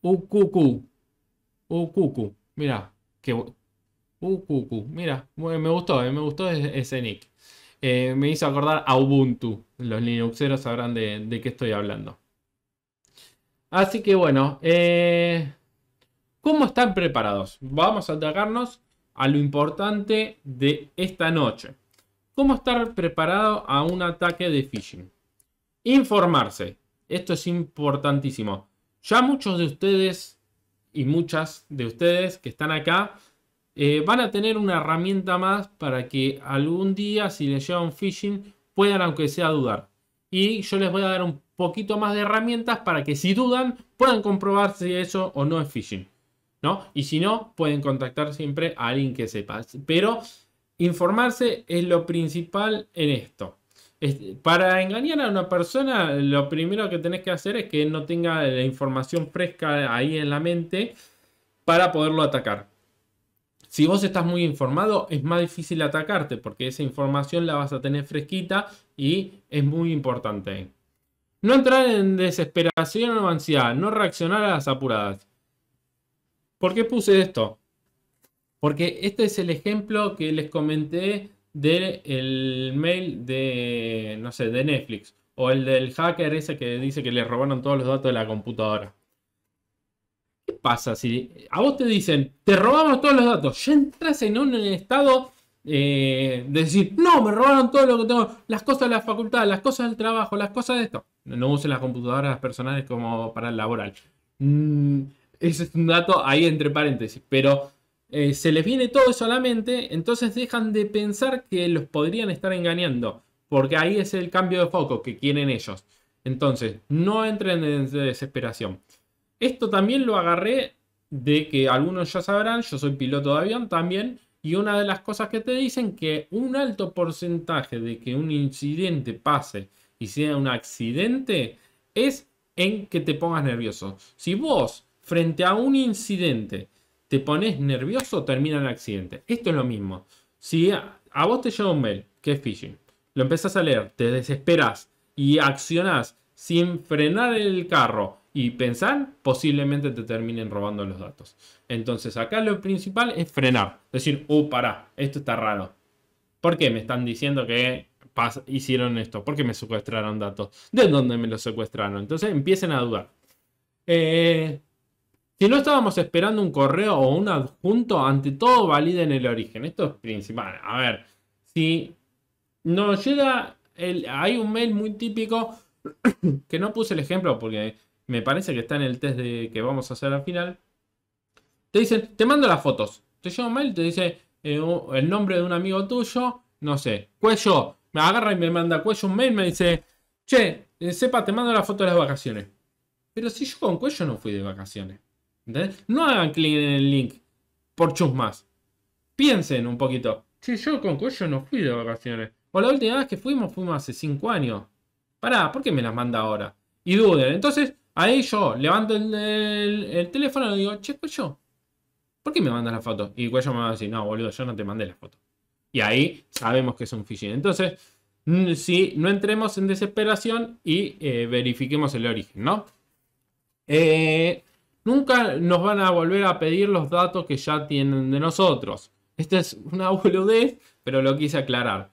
UQQ. UQQ. Mira, que UQQ. Mira, me gustó, eh, me gustó ese nick. Eh, me hizo acordar a Ubuntu. Los Linuxeros sabrán de, de qué estoy hablando. Así que bueno, eh, ¿cómo están preparados? Vamos a atacarnos a lo importante de esta noche. ¿Cómo estar preparado a un ataque de phishing? Informarse. Esto es importantísimo. Ya muchos de ustedes y muchas de ustedes que están acá eh, van a tener una herramienta más para que algún día, si les un phishing, puedan, aunque sea, dudar. Y yo les voy a dar un poquito más de herramientas para que, si dudan, puedan comprobar si eso o no es phishing. ¿no? Y si no, pueden contactar siempre a alguien que sepa. Pero informarse es lo principal en esto. Para engañar a una persona, lo primero que tenés que hacer es que no tenga la información fresca ahí en la mente para poderlo atacar. Si vos estás muy informado, es más difícil atacarte porque esa información la vas a tener fresquita y es muy importante. No entrar en desesperación o ansiedad, no reaccionar a las apuradas. ¿Por qué puse esto? Porque este es el ejemplo que les comenté del mail de, no sé, de Netflix o el del hacker ese que dice que le robaron todos los datos de la computadora pasa si a vos te dicen, te robamos todos los datos? Ya entras en un estado eh, de decir, no, me robaron todo lo que tengo, las cosas de la facultad, las cosas del trabajo, las cosas de esto. No usen las computadoras personales como para el laboral. Mm, ese es un dato ahí entre paréntesis, pero eh, se les viene todo eso a la mente, entonces dejan de pensar que los podrían estar engañando, porque ahí es el cambio de foco que quieren ellos. Entonces, no entren en desesperación. Esto también lo agarré de que algunos ya sabrán, yo soy piloto de avión también, y una de las cosas que te dicen que un alto porcentaje de que un incidente pase y sea un accidente es en que te pongas nervioso. Si vos frente a un incidente te pones nervioso, termina el accidente. Esto es lo mismo. Si a, vos te llega un mail que es phishing, lo empezás a leer, te desesperas y accionás sin frenar el carro y pensar, posiblemente te terminen robando los datos. Entonces acá lo principal es frenar, decir, uh, pará, esto está raro. ¿Por qué me están diciendo que hicieron esto? ¿Por qué me secuestraron datos? ¿De dónde me los secuestraron? Entonces empiecen a dudar. Eh, si no estábamos esperando un correo o un adjunto, ante todo validen el origen. Esto es principal. A ver, si nos llega, el, hay un mail muy típico que no puse el ejemplo porque me parece que está en el test de, que vamos a hacer al final, te dicen, te mando las fotos. Te llevo un mail, te dice eh, el nombre de un amigo tuyo, no sé, cuello, me agarra y me manda cuello un mail, me dice, che, eh, sepa, te mando la foto de las vacaciones. Pero si yo con cuello no fui de vacaciones. No hagan clic en el link por chusmas. Piensen un poquito. Si yo con cuello no fui de vacaciones. O la última vez que fuimos, fuimos hace 5 años. Pará, ¿por qué me las manda ahora? Y duden. Entonces, Ahí yo levanto el, teléfono y le digo, che, yo, ¿por qué me mandas la foto? Y Cuello me va a decir, no, boludo, yo no te mandé la foto. Y ahí sabemos que es un phishing. Entonces, mm, si no entremos en desesperación y eh, verifiquemos el origen, ¿no? Eh, nunca nos van a volver a pedir los datos que ya tienen de nosotros. Esta es una boludez, pero lo quise aclarar.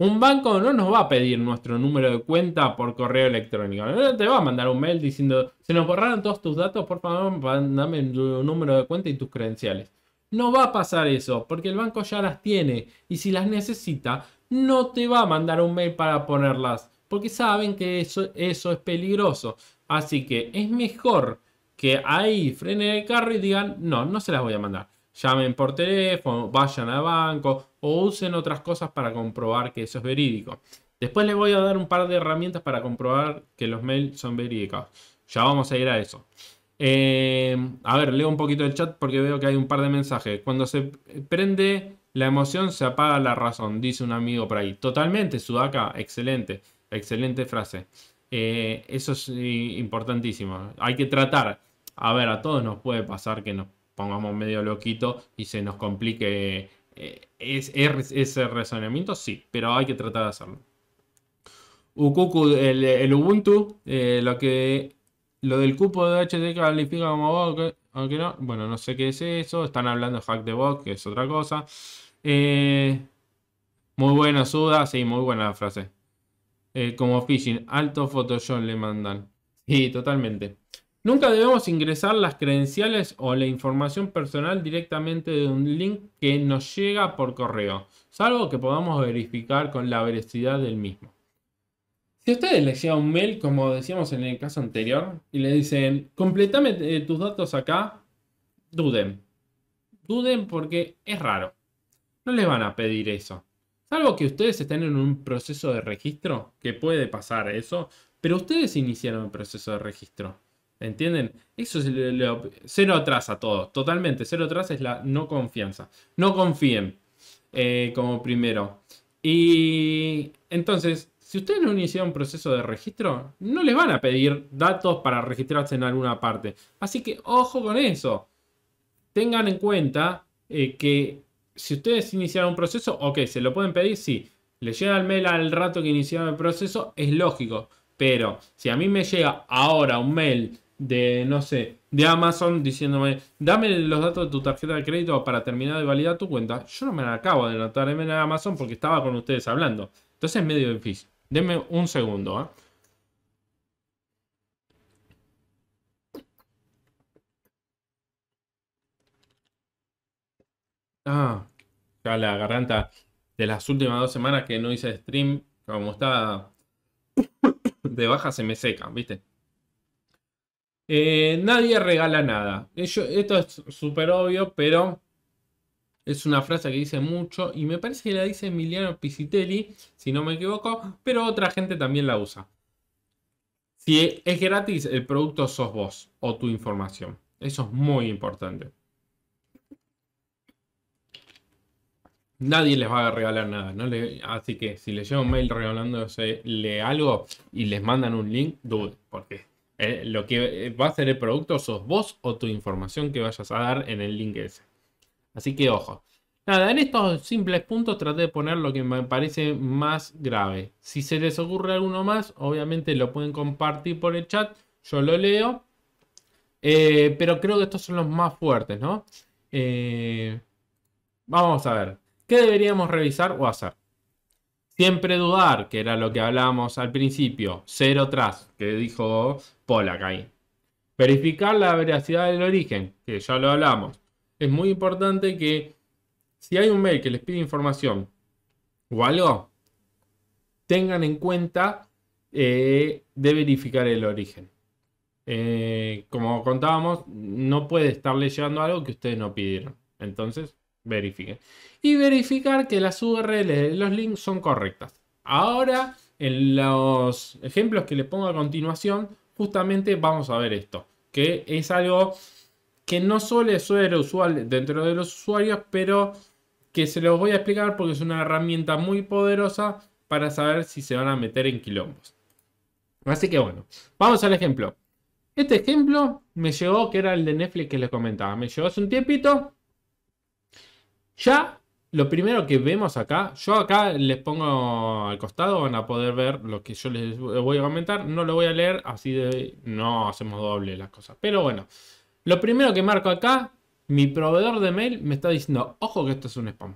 Un banco no nos va a pedir nuestro número de cuenta por correo electrónico. No eh, te va a mandar un mail diciendo, se nos borraron todos tus datos, por favor, dame tu número de cuenta y tus credenciales. No va a pasar eso, porque el banco ya las tiene y si las necesita, no te va a mandar un mail para ponerlas, porque saben que eso, eso es peligroso. Así que es mejor que ahí frene el carro y digan, no, no se las voy a mandar llamen por teléfono, vayan a banco o usen otras cosas para comprobar que eso es verídico. Después les voy a dar un par de herramientas para comprobar que los mails son verídicos. Ya vamos a ir a eso. Em, a ver, leo un poquito el chat porque veo que hay un par de mensajes. Cuando se prende la emoción, se apaga la razón, dice un amigo por ahí. Totalmente, Sudaka, excelente, excelente frase. Eh, eso es eh, importantísimo. Hay que tratar. A ver, a todos nos puede pasar que no pongamos medio loquito y se nos complique eh, ese razonamiento, sí, pero hay que tratar de hacerlo. el, Ubuntu, eh, lo que lo del cupo de HD califica como aunque no, bueno, no sé qué es eso. Están hablando de hack de voz que es otra cosa. Eh, muy buena Suda, sí, muy buena frase. como phishing, alto Photoshop le mandan. Sí, totalmente. Nunca debemos ingresar las credenciales o la información personal directamente de un link que nos llega por correo, salvo que podamos verificar con la veracidad del mismo. Si a ustedes les llega un mail, como decíamos en el caso anterior, y le dicen, completame eh, tus datos acá, duden. Duden porque es raro. No les van a pedir eso. Salvo que ustedes estén en un proceso de registro, que puede pasar eso, pero ustedes iniciaron el proceso de registro. ¿Entienden? Eso es lo, cero atrás a todos, totalmente. Cero atrás es la no confianza. No confíen eh, como primero. Y entonces, si ustedes no iniciaron un proceso de registro, no les van a pedir datos para registrarse en alguna parte. Así que ojo con eso. Tengan en cuenta eh, que si ustedes iniciaron un proceso, ok, se lo pueden pedir, sí. Le llega el mail al rato que iniciaron el proceso, es lógico. Pero si a mí me llega ahora un mail de, no sé, de Amazon diciéndome, dame los datos de tu tarjeta de crédito para terminar de validar tu cuenta, yo no me la acabo de anotar en Amazon porque estaba con ustedes hablando. Entonces es medio difícil. Denme un segundo. Ah, ah la garganta de las últimas dos semanas que no hice stream, como está de baja, se me seca, ¿viste? Eh, nadie regala nada. esto es súper obvio, pero es una frase que dice mucho y me parece que la dice Emiliano Pisitelli, si no me equivoco, pero otra gente también la usa. Si es gratis, el producto sos vos o tu información. Eso es muy importante. Nadie les va a regalar nada, ¿no? Le, así que si les llega un mail regalándose algo y les mandan un link, dude, porque eh, lo que eh, va a ser el producto sos vos o tu información que vayas a dar en el link ese. Así que ojo. Nada, en estos simples puntos traté de poner lo que me parece más grave. Si se les ocurre alguno más, obviamente lo pueden compartir por el chat. Yo lo leo. Eh, pero creo que estos son los más fuertes, ¿no? vamos a ver. ¿Qué deberíamos revisar o hacer? Siempre dudar, que era lo que hablábamos al principio, cero tras, que dijo Pollack ahí. Verificar la veracidad del origen, que ya lo hablamos. Es muy importante que si hay un mail que les pide información o algo, tengan en cuenta eh, de verificar el origen. Eh, como contábamos, no puede estar leyendo algo que ustedes no pidieron. Entonces, verifiquen. Y verificar que las URLs, los links son correctas. Ahora, en los ejemplos que le pongo a continuación, justamente vamos a ver esto. Que es algo que no suele ser usual dentro de los usuarios, pero que se los voy a explicar porque es una herramienta muy poderosa para saber si se van a meter en quilombos. Así que bueno, vamos al ejemplo. Este ejemplo me llegó, que era el de Netflix que les comentaba, me llegó hace un tiempito ya lo primero que vemos acá, yo acá les pongo al costado, van a poder ver lo que yo les voy a comentar. No lo voy a leer, así de, no hacemos doble las cosas. Pero bueno, lo primero que marco acá, mi proveedor de mail me está diciendo, ojo que esto es un spam.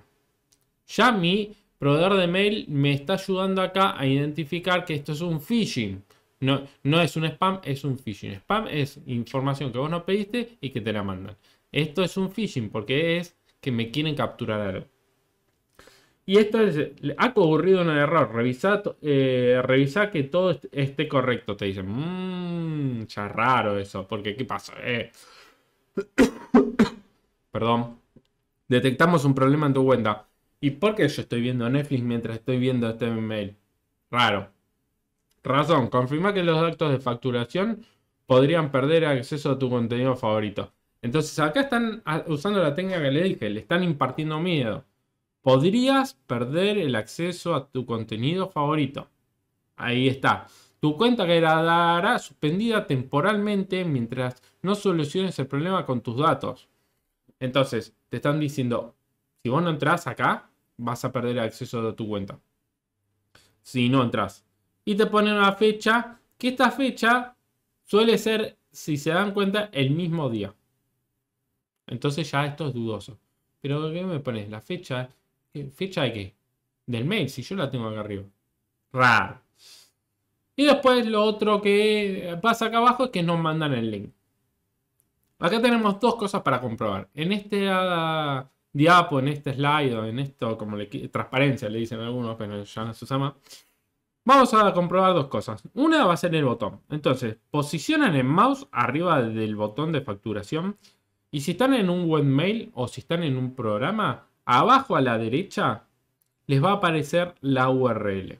Ya mi proveedor de mail me está ayudando acá a identificar que esto es un phishing. No, no es un spam, es un phishing. Spam es información que vos no pediste y que te la mandan. Esto es un phishing porque es que me quieren capturar algo. Y esto es, ha ocurrido un error. Eh, revisa, que todo esté correcto. Te dicen, mmm, ya raro eso, porque ¿qué pasa? Eh, perdón. Detectamos un problema en tu cuenta. ¿Y por qué yo estoy viendo Netflix mientras estoy viendo este email? Raro. Razón, confirma que los datos de facturación podrían perder acceso a tu contenido favorito. Entonces acá están usando la técnica que le dije, le están impartiendo miedo. Podrías perder el acceso a tu contenido favorito. Ahí está. Tu cuenta quedará suspendida temporalmente mientras no soluciones el problema con tus datos. Entonces, te están diciendo, si vos no entras acá, vas a perder el acceso a tu cuenta. Si no entras. Y te ponen una fecha, que esta fecha suele ser, si se dan cuenta, el mismo día. Entonces ya esto es dudoso. Pero ¿qué me pones? ¿La fecha? ¿Fecha de qué? Del mail, si yo la tengo acá arriba. Raro. Y después lo otro que pasa acá abajo es que nos mandan el link. Acá tenemos dos cosas para comprobar. En este ah, diapo, en este slide, en esto, como le, transparencia le dicen algunos, pero ya no se usa más. Vamos a comprobar dos cosas. Una va a ser el botón. Entonces, posicionan el mouse arriba del botón de facturación y si están en un webmail o si están en un programa, abajo a la derecha les va a aparecer la URL.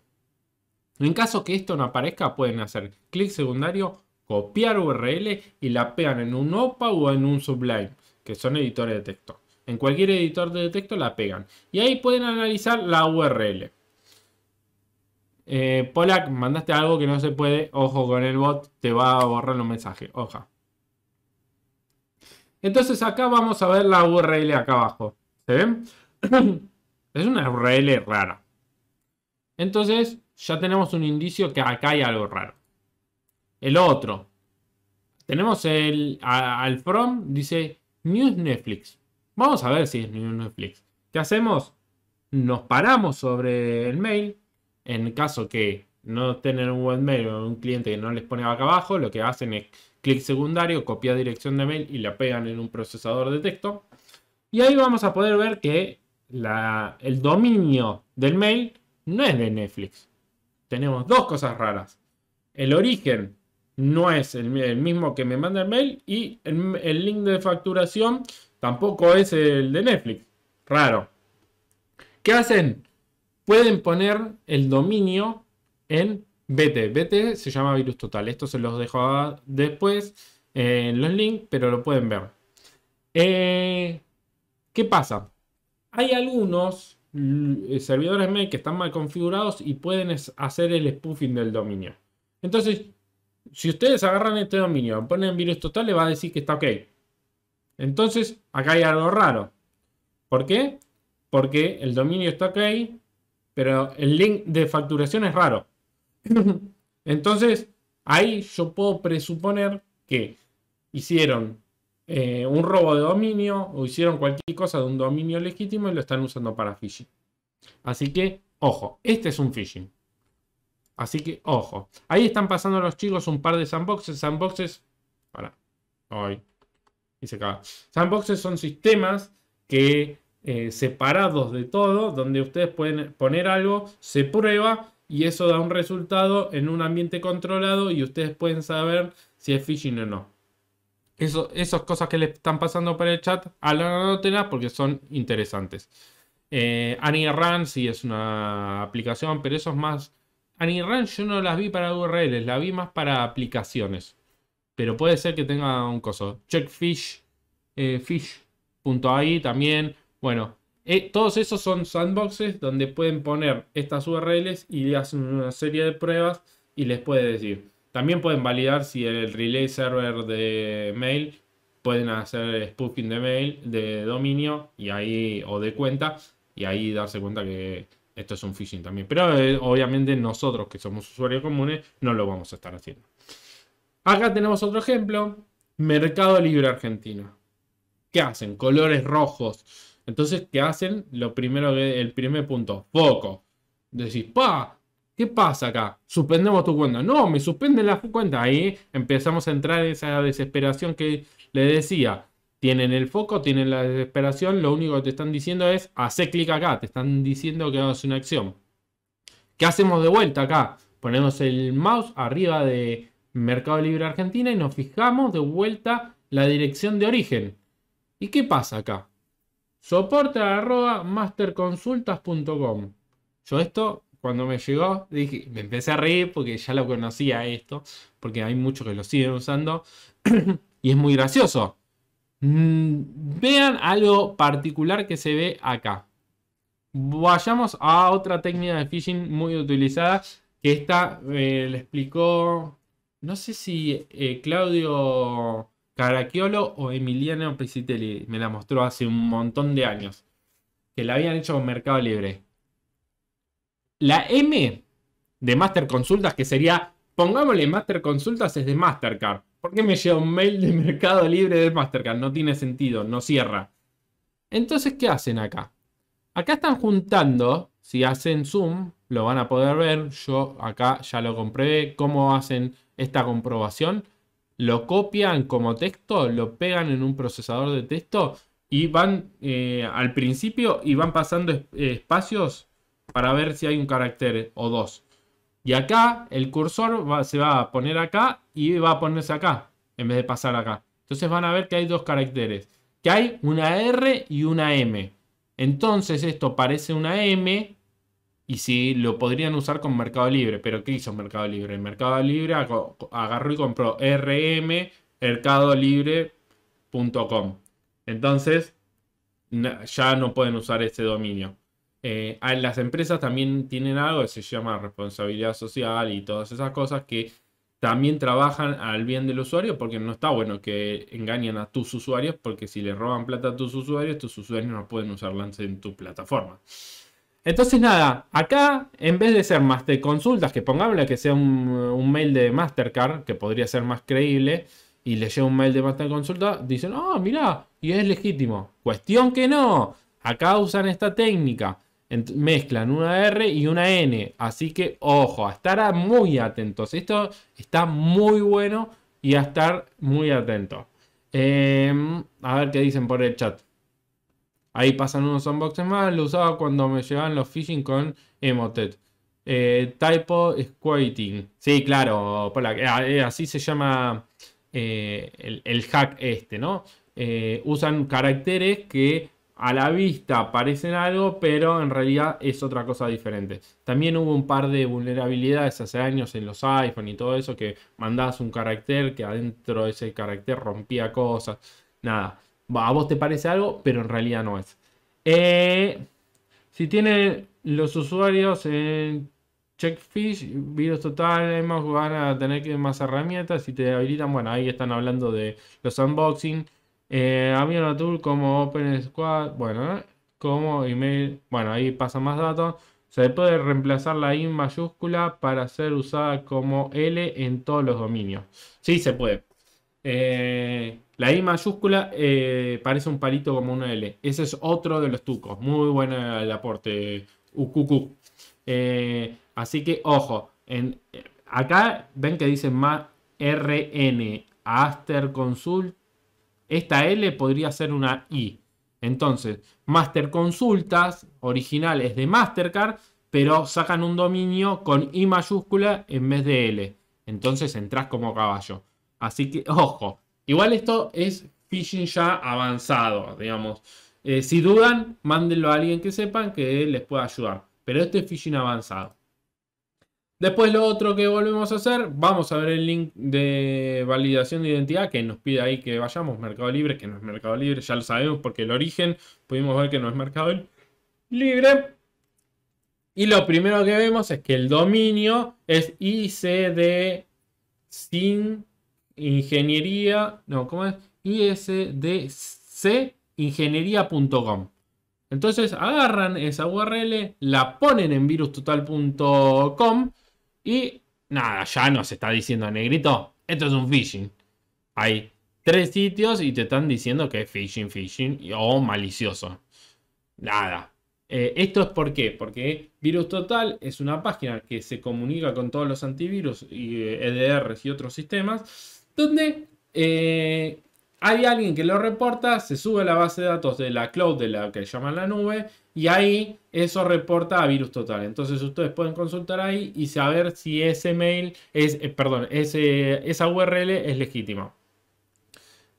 En caso que esto no aparezca, pueden hacer clic secundario, copiar URL y la pegan en un OPA o en un Sublime, que son editores de texto. En cualquier editor de texto la pegan. Y ahí pueden analizar la URL. Eh, Polak, mandaste algo que no se puede. Ojo con el bot, te va a borrar los mensajes. Oja. Entonces acá vamos a ver la URL acá abajo. ¿Se ven? es una URL rara. Entonces ya tenemos un indicio que acá hay algo raro. El otro. Tenemos el, al from, dice News Netflix. Vamos a ver si es News Netflix. ¿Qué hacemos? Nos paramos sobre el mail. En caso que no tengan un webmail o un cliente que no les pone acá abajo, lo que hacen es clic secundario, copia dirección de mail y la pegan en un procesador de texto. Y ahí vamos a poder ver que el dominio del mail no es de Netflix. Tenemos dos cosas raras. El origen no es el, mismo que me manda el mail y el, el link de facturación tampoco es el de Netflix. Raro. ¿Qué hacen? Pueden poner el dominio en Vete, vete. se llama Virus Total. Esto se los dejo después en los links, pero lo pueden ver. Eh, ¿Qué pasa? Hay algunos eh, servidores mail que están mal configurados y pueden hacer el spoofing del dominio. Entonces, si ustedes agarran este dominio, ponen virus total, le va a decir que está ok. Entonces, acá hay algo raro. ¿Por qué? Porque el dominio está ok, pero el link de facturación es raro. Entonces, ahí yo puedo presuponer que hicieron eh, un robo de dominio o hicieron cualquier cosa de un dominio legítimo y lo están usando para phishing. Así que, ojo, este es un phishing. Así que, ojo. Ahí están pasando los chicos un par de sandboxes. Sandboxes. Para. Hoy. Y se acaba. Sandboxes son sistemas que eh, separados de todo, donde ustedes pueden poner algo, se prueba y eso da un resultado en un ambiente controlado y ustedes pueden saber si es phishing o no. Eso, esas cosas que le están pasando por el chat, anótenlas porque son interesantes. Eh, AnyRun sí es una aplicación, pero eso es más... AnyRun yo no las vi para URLs, La vi más para aplicaciones. Pero puede ser que tenga un coso. Checkfish, eh, fish.ai también. Bueno, eh, todos esos son sandboxes donde pueden poner estas URLs y hacen una serie de pruebas y les puede decir. También pueden validar si el relay server de mail pueden hacer spoofing de mail, de dominio y ahí o de cuenta y ahí darse cuenta que esto es un phishing también. Pero eh, obviamente nosotros que somos usuarios comunes no lo vamos a estar haciendo. Acá tenemos otro ejemplo, Mercado Libre Argentina. ¿Qué hacen? Colores rojos entonces, ¿qué hacen? Lo primero el primer punto, foco. Decís, pa, ¿qué pasa acá? Suspendemos tu cuenta. No, me suspenden la cuenta. Ahí empezamos a entrar en esa desesperación que le decía. Tienen el foco, tienen la desesperación, lo único que te están diciendo es, hace clic acá, te están diciendo que hagas una acción. ¿Qué hacemos de vuelta acá? Ponemos el mouse arriba de Mercado Libre Argentina y nos fijamos de vuelta la dirección de origen. ¿Y qué pasa acá? soporte arroba masterconsultas.com. Yo esto, cuando me llegó, dije, me empecé a reír porque ya lo conocía esto, porque hay muchos que lo siguen usando y es muy gracioso. Mm, vean algo particular que se ve acá. Vayamos a otra técnica de phishing muy utilizada que esta eh, le explicó, no sé si eh, Claudio Caracchiolo o Emiliano Pesitelli. Me la mostró hace un montón de años. Que la habían hecho con Mercado Libre. La M de Master Consultas, que sería, pongámosle Master Consultas, es de Mastercard. ¿Por qué me lleva un mail de Mercado Libre de Mastercard? No tiene sentido, no cierra. Entonces, ¿qué hacen acá? Acá están juntando, si hacen zoom, lo van a poder ver. Yo acá ya lo comprobé, cómo hacen esta comprobación lo copian como texto, lo pegan en un procesador de texto y van eh, al principio y van pasando eh, espacios para ver si hay un carácter o dos. Y acá el cursor se va a poner acá y va a ponerse acá en vez de pasar acá. Entonces van a ver que hay dos caracteres, que hay una R y una M. Entonces esto parece una M, y si lo podrían usar con Mercado Libre. Pero ¿qué hizo Mercado Libre? Mercado Libre agarró y compró libre.com Entonces, ya no pueden usar ese dominio. Eh, las empresas también tienen algo que se llama responsabilidad social y todas esas cosas que también trabajan al bien del usuario porque no está bueno que engañen a tus usuarios porque si le roban plata a tus usuarios, tus usuarios no pueden usarla en tu plataforma. Entonces nada, acá en vez de ser master consultas, que pongámosle que sea un, mail de Mastercard, que podría ser más creíble, y le llega un mail de Master Consulta, dicen, ah, oh, mirá, y es legítimo. Cuestión que no, acá usan esta técnica, mezclan una R y una N, así que ojo, a estar muy atentos, esto está muy bueno y a estar muy atentos. Em, a ver qué dicen por el chat. Ahí pasan unos unboxes más. Lo usaba cuando me llevaban los phishing con Emotet. Eh, typo Squatting. Sí, claro, ah, eh, así se llama eh, el, el, hack este, ¿no? usan caracteres que a la vista parecen algo, pero en realidad es otra cosa diferente. También hubo un par de vulnerabilidades hace años en los iPhone y todo eso, que mandabas un carácter que adentro de ese carácter rompía cosas. Nada, a vos te parece algo, pero en realidad no es. Eh, si tienen los usuarios en Checkfish, virus total, además van a tener que más herramientas. Si te habilitan, bueno, ahí están hablando de los unboxing. Eh, había una tool como OpenSquad, bueno, como email, bueno, ahí pasa más datos. Se puede reemplazar la I mayúscula para ser usada como L en todos los dominios. Sí, se puede. Eh, la I mayúscula eh, parece un palito como una L. Ese es otro de los tucos. Muy bueno el aporte. Ucucu. Eh, así que, ojo. En, acá ven que dice más RN. Aster Consult. Esta L podría ser una I. Entonces, Master Consultas, original es de Mastercard, pero sacan un dominio con I mayúscula en vez de L. Entonces entras como caballo. Así que, ojo, Igual esto es phishing ya avanzado, digamos. Eh, si dudan, mándenlo a alguien que sepan que les pueda ayudar. Pero este es phishing avanzado. Después lo otro que volvemos a hacer, vamos a ver el link de validación de identidad que nos pide ahí que vayamos, Mercado Libre, que no es Mercado Libre, ya lo sabemos porque el origen, pudimos ver que no es Mercado Libre. Y lo primero que vemos es que el dominio es ICD sin ingeniería, no, ¿cómo es? isdcingeniería.com. Entonces agarran esa URL, la ponen en virustotal.com y nada, ya nos está diciendo negrito, esto es un phishing. Hay tres sitios y te están diciendo que es phishing, phishing o malicioso. Nada. Eh, esto es por qué, porque Virustotal es una página que se comunica con todos los antivirus y EDRs eh, e y otros sistemas donde eh, hay alguien que lo reporta, se sube a la base de datos de la cloud, de la que llaman la nube, y ahí eso reporta a Virus Total. Entonces ustedes pueden consultar ahí y saber si ese mail, es, eh, perdón, ese, esa URL es legítima.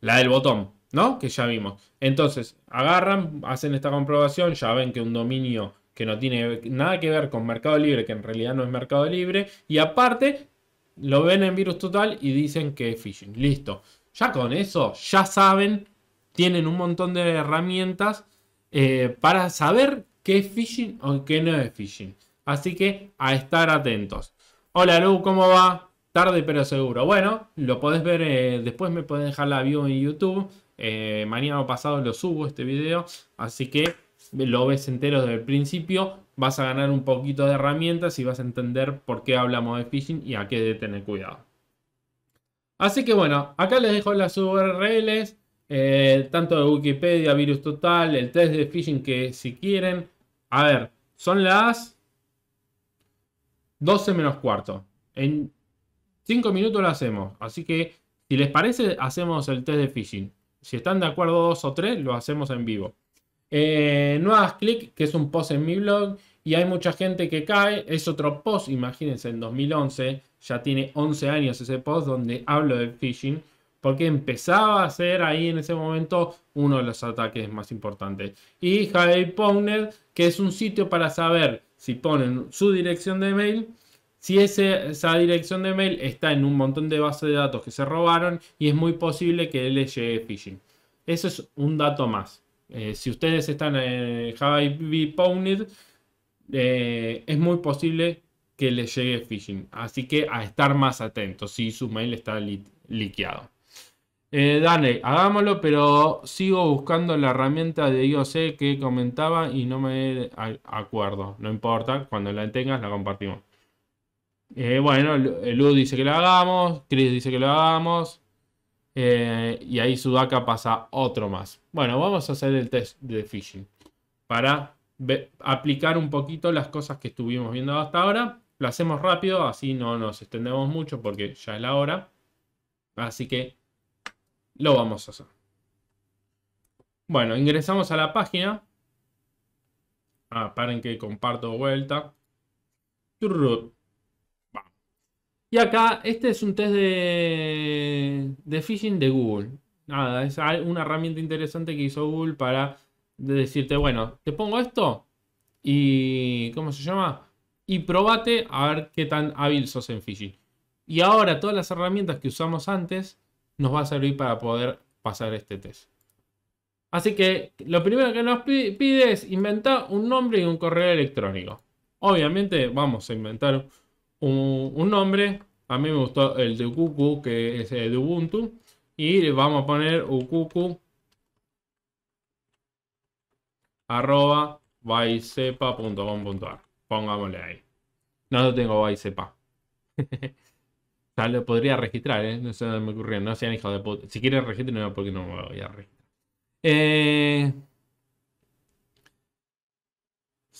La del botón, ¿no? Que ya vimos. Entonces agarran, hacen esta comprobación, ya ven que un dominio que no tiene nada que ver con Mercado Libre, que en realidad no es Mercado Libre, y aparte lo ven en virus total y dicen que es phishing. Listo. Ya con eso, ya saben, tienen un montón de herramientas eh, para saber qué es phishing o qué no es phishing. Así que a estar atentos. Hola Lu, ¿cómo va? Tarde pero seguro. Bueno, lo podés ver, eh, después me podés dejar la view en YouTube. Eh, mañana o pasado lo subo este video. Así que lo ves entero desde el principio vas a ganar un poquito de herramientas y vas a entender por qué hablamos de phishing y a qué de tener cuidado. Así que bueno, acá les dejo las URLs, eh, tanto de Wikipedia, Virus Total, el test de phishing que si quieren. A ver, son las 12 menos cuarto. En 5 minutos lo hacemos. Así que si les parece, hacemos el test de phishing. Si están de acuerdo dos o tres, lo hacemos en vivo. Eh, no hagas clic, que es un post en mi blog. Y hay mucha gente que cae. Es otro post, imagínense, en 2011. Ya tiene 11 años ese post donde hablo de phishing. Porque empezaba a ser ahí en ese momento uno de los ataques más importantes. Y Javier que es un sitio para saber si ponen su dirección de mail. Si esa dirección de mail está en un montón de bases de datos que se robaron y es muy posible que le llegue phishing. Eso es un dato más. Eh, si ustedes están en Java eh, es muy posible que les llegue phishing. Así que a estar más atentos si su mail está liqueado. Eh, hagámoslo, pero sigo buscando la herramienta de IOC que comentaba y no me acuerdo. No importa, cuando la tengas la compartimos. Eh, bueno, Luz dice que la hagamos, Chris dice que lo hagamos. Eh, y ahí Sudaka pasa otro más. Bueno, vamos a hacer el test de phishing para aplicar un poquito las cosas que estuvimos viendo hasta ahora. Lo hacemos rápido, así no nos extendemos mucho porque ya es la hora. Así que lo vamos a hacer. Bueno, ingresamos a la página. Ah, paren que comparto vuelta. Y acá, este es un test de, de phishing de Google. Nada, es una herramienta interesante que hizo Google para decirte, bueno, te pongo esto y... ¿Cómo se llama? Y probate a ver qué tan hábil sos en phishing. Y ahora todas las herramientas que usamos antes nos va a servir para poder pasar este test. Así que lo primero que nos pide es inventar un nombre y un correo electrónico. Obviamente vamos a inventar un, nombre. A mí me gustó el de Ucucu, que es eh, de Ubuntu. Y le vamos a poner Ucucu arroba vicepa.com.ar Pongámosle ahí. No, lo tengo O sea, lo podría registrar, ¿eh? No se me ocurrió. No sean hijos de puta. Si quieren no, porque no me voy a registrar. Eh...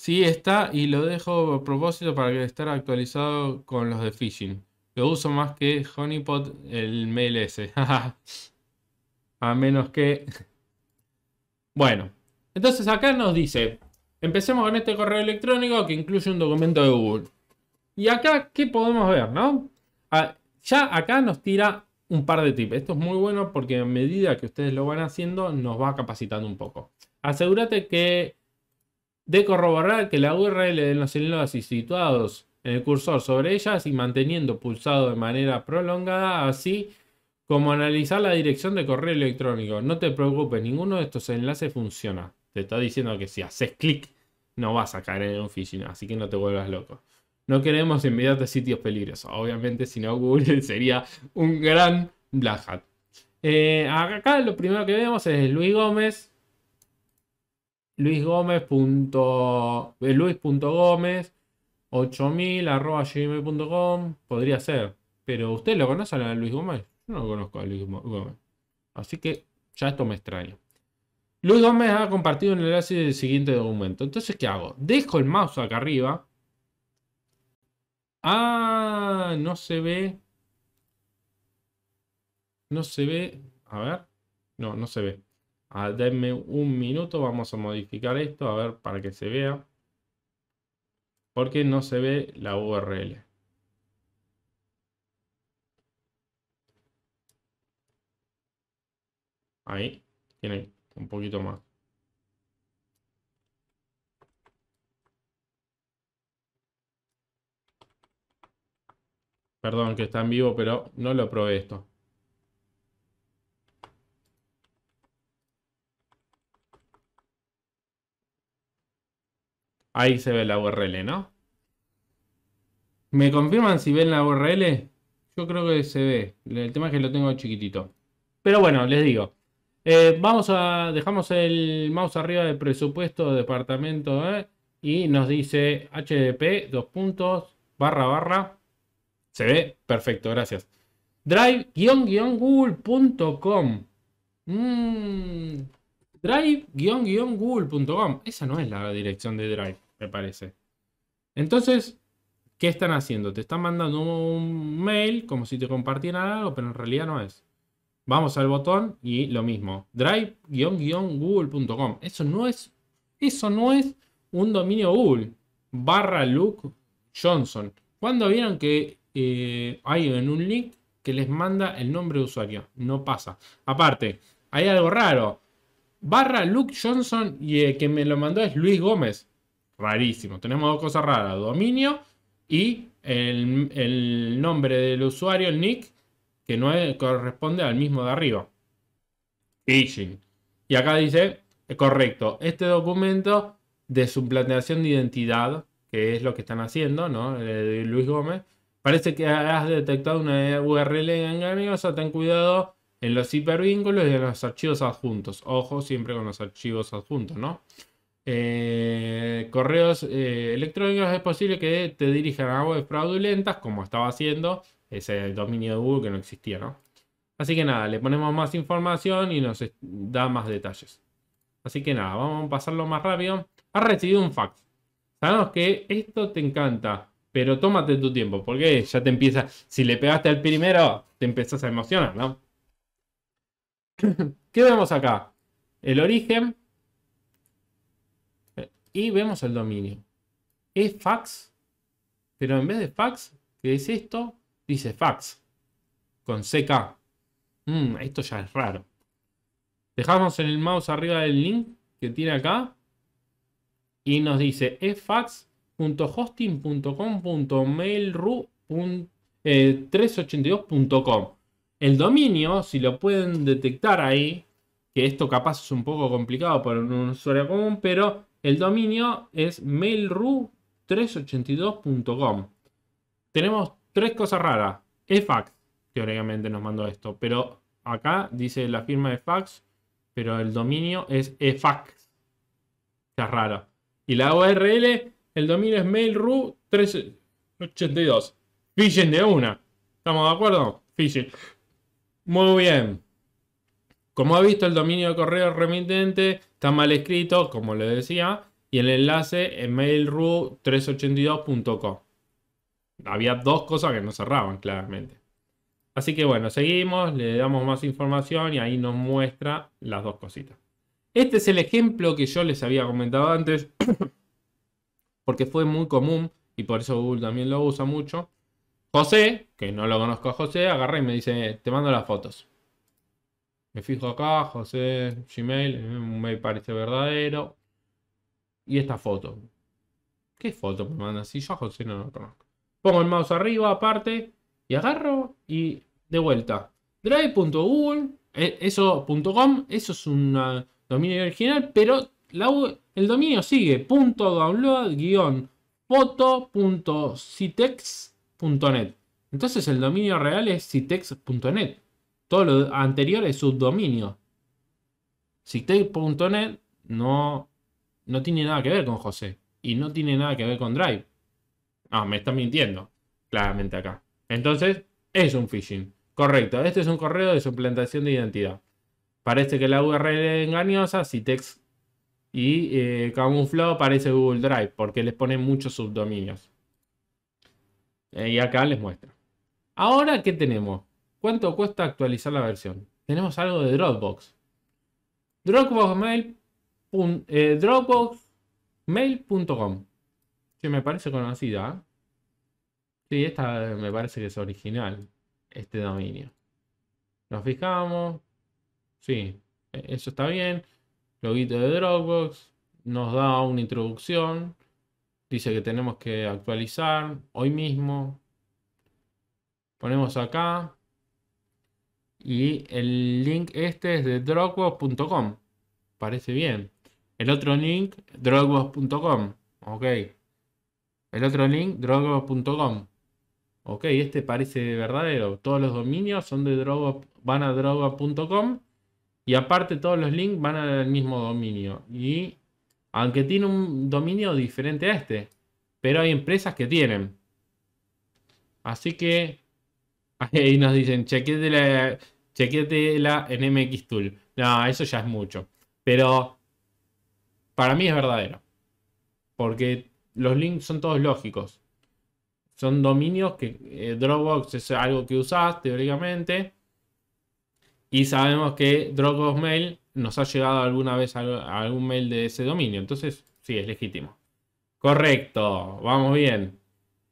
Sí está y lo dejo a propósito para que estar actualizado con los de phishing. Lo uso más que Honeypot el mail a menos que... Bueno, entonces acá nos dice, empecemos con este correo electrónico que incluye un documento de Google. Y acá, ¿qué podemos ver? No? Ah, ya acá nos tira un par de tips. Esto es muy bueno porque a medida que ustedes lo van haciendo, nos va capacitando un poco. Asegúrate que de corroborar que la URL de los enlaces situados en el cursor sobre ellas y manteniendo pulsado de manera prolongada, así como analizar la dirección de correo electrónico. No te preocupes, ninguno de estos enlaces funciona. Te está diciendo que si haces clic no vas a caer en un phishing, así que no te vuelvas loco. No queremos enviarte sitios peligrosos. Obviamente, si no, Google sería un gran black hat. Eh, acá lo primero que vemos es Luis Gómez, luis.gómez 8000 eh, arroba gmail.com podría ser. Pero ¿usted lo conoce a Luis Gómez? Yo no lo conozco a Luis Gómez. Así que ya esto me extraña. Luis Gómez ha compartido el enlace del siguiente documento. Entonces, ¿qué hago? Dejo el mouse acá arriba. Ah, no se ve. No se ve. A ver. No, no se ve denme un minuto, vamos a modificar esto, a ver, para que se vea. Porque no se ve la URL. Ahí, tiene un poquito más. Perdón que está en vivo, pero no lo probé esto. Ahí se ve la URL, ¿no? ¿Me confirman si ven la URL? Yo creo que se ve. El tema es que lo tengo chiquitito. Pero bueno, les digo. Eh, vamos a. Dejamos el mouse arriba de presupuesto departamento. ¿eh? Y nos dice HDP, dos barra, barra. Se ve. Perfecto, gracias. Drive-google.com. Mm, Drive-google.com. Esa no es la dirección de Drive me parece. Entonces, ¿qué están haciendo? Te están mandando un mail como si te compartieran algo, pero en realidad no es. Vamos al botón y lo mismo. Drive-google.com. Eso no es. Eso no es un dominio Google. Barra Luke Johnson. Cuando vieron que eh, hay en un link que les manda el nombre de usuario? No pasa. Aparte, hay algo raro. Barra Luke Johnson y el que me lo mandó es Luis Gómez. Rarísimo. Tenemos dos cosas raras. Dominio y el, nombre del usuario, el nick, que no corresponde al mismo de arriba. Phishing. Y acá dice, eh, correcto, este documento de suplantación de identidad, que es lo que están haciendo, ¿no? Eh, Luis Gómez. Parece que has detectado una URL engañosa, ten cuidado en los hipervínculos y en los archivos adjuntos. Ojo siempre con los archivos adjuntos, ¿no? Eh, correos eh, electrónicos es posible que te dirijan a webs fraudulentas, como estaba haciendo ese dominio de Google que no existía, Así que nada, le ponemos más información y nos da más detalles. Así que nada, vamos a pasarlo más rápido. Has recibido un fax. Sabemos que esto te encanta, pero tómate tu tiempo, porque ya te empieza, si le pegaste al primero, te empezás a emocionar, ¿no? ¿Qué vemos acá? El origen, y vemos el dominio. Es fax, pero en vez de fax, que es esto, dice fax con CK. Mm, esto ya es raro. Dejamos en el mouse arriba del link que tiene acá y nos dice efaxhostingcommailru eh, El dominio, si lo pueden detectar ahí, que esto capaz es un poco complicado para un usuario común, pero el dominio es mailru382.com. Tenemos tres cosas raras. EFAX, teóricamente nos mandó esto, pero acá dice la firma de fax, pero el dominio es efax. Está raro. Y la URL, el dominio es mailru382. Phishing de una. ¿Estamos de acuerdo? Phishing. Muy bien. Como ha visto, el dominio de correo remitente Está mal escrito, como le decía, y el enlace en mailru382.com. Había dos cosas que no cerraban claramente. Así que bueno, seguimos, le damos más información y ahí nos muestra las dos cositas. Este es el ejemplo que yo les había comentado antes, porque fue muy común y por eso Google también lo usa mucho. José, que no lo conozco José, agarra y me dice, te mando las fotos. Me fijo acá, José, Gmail, eh, me parece verdadero. Y esta foto. ¿Qué foto me manda? Si yo a José no lo conozco. Pongo el mouse arriba, aparte, y agarro y de vuelta. Drive.google.com, eh, eso es un ah, dominio original, pero el dominio sigue. Punto download guión foto.citex.net. Entonces el dominio real es citex.net. Todo lo anterior es subdominio. net no, no tiene nada que ver con José. Y no tiene nada que ver con Drive. Ah, me están mintiendo. Claramente acá. Entonces, es un phishing. Correcto. Este es un correo de suplantación de identidad. Parece que la URL es engañosa, Citex y eh, camuflado parece Google Drive porque les pone muchos subdominios. Eh, y acá les muestra. Ahora, ¿qué tenemos? ¿Cuánto cuesta actualizar la versión? Tenemos algo de Dropbox. Dropbox eh, Dropboxmail.com. Que me parece conocida. ¿eh? Sí, esta me parece que es original. Este dominio. Nos fijamos. Sí, e, eso está bien. Loguito de Dropbox. Nos da una introducción. Dice que tenemos que actualizar hoy mismo. Ponemos acá. Y el link este es de dropbox.com. Parece bien. El otro link, dropbox.com. Ok. El otro link, dropbox.com. Ok, este parece verdadero. Todos los dominios son de drogo van a dropbox.com. Y aparte todos los links van al mismo dominio. Y aunque tiene un dominio diferente a este. Pero hay empresas que tienen. Así que ahí nos dicen, de la, chequetela en MX Tool. No, eso ya es mucho. Pero para mí es verdadero. Porque los links son todos lógicos. Son dominios que eh, Dropbox es algo que usás teóricamente. Y sabemos que Dropbox Mail nos ha llegado alguna vez a algún mail de ese dominio. Entonces, sí, es legítimo. Correcto, vamos bien.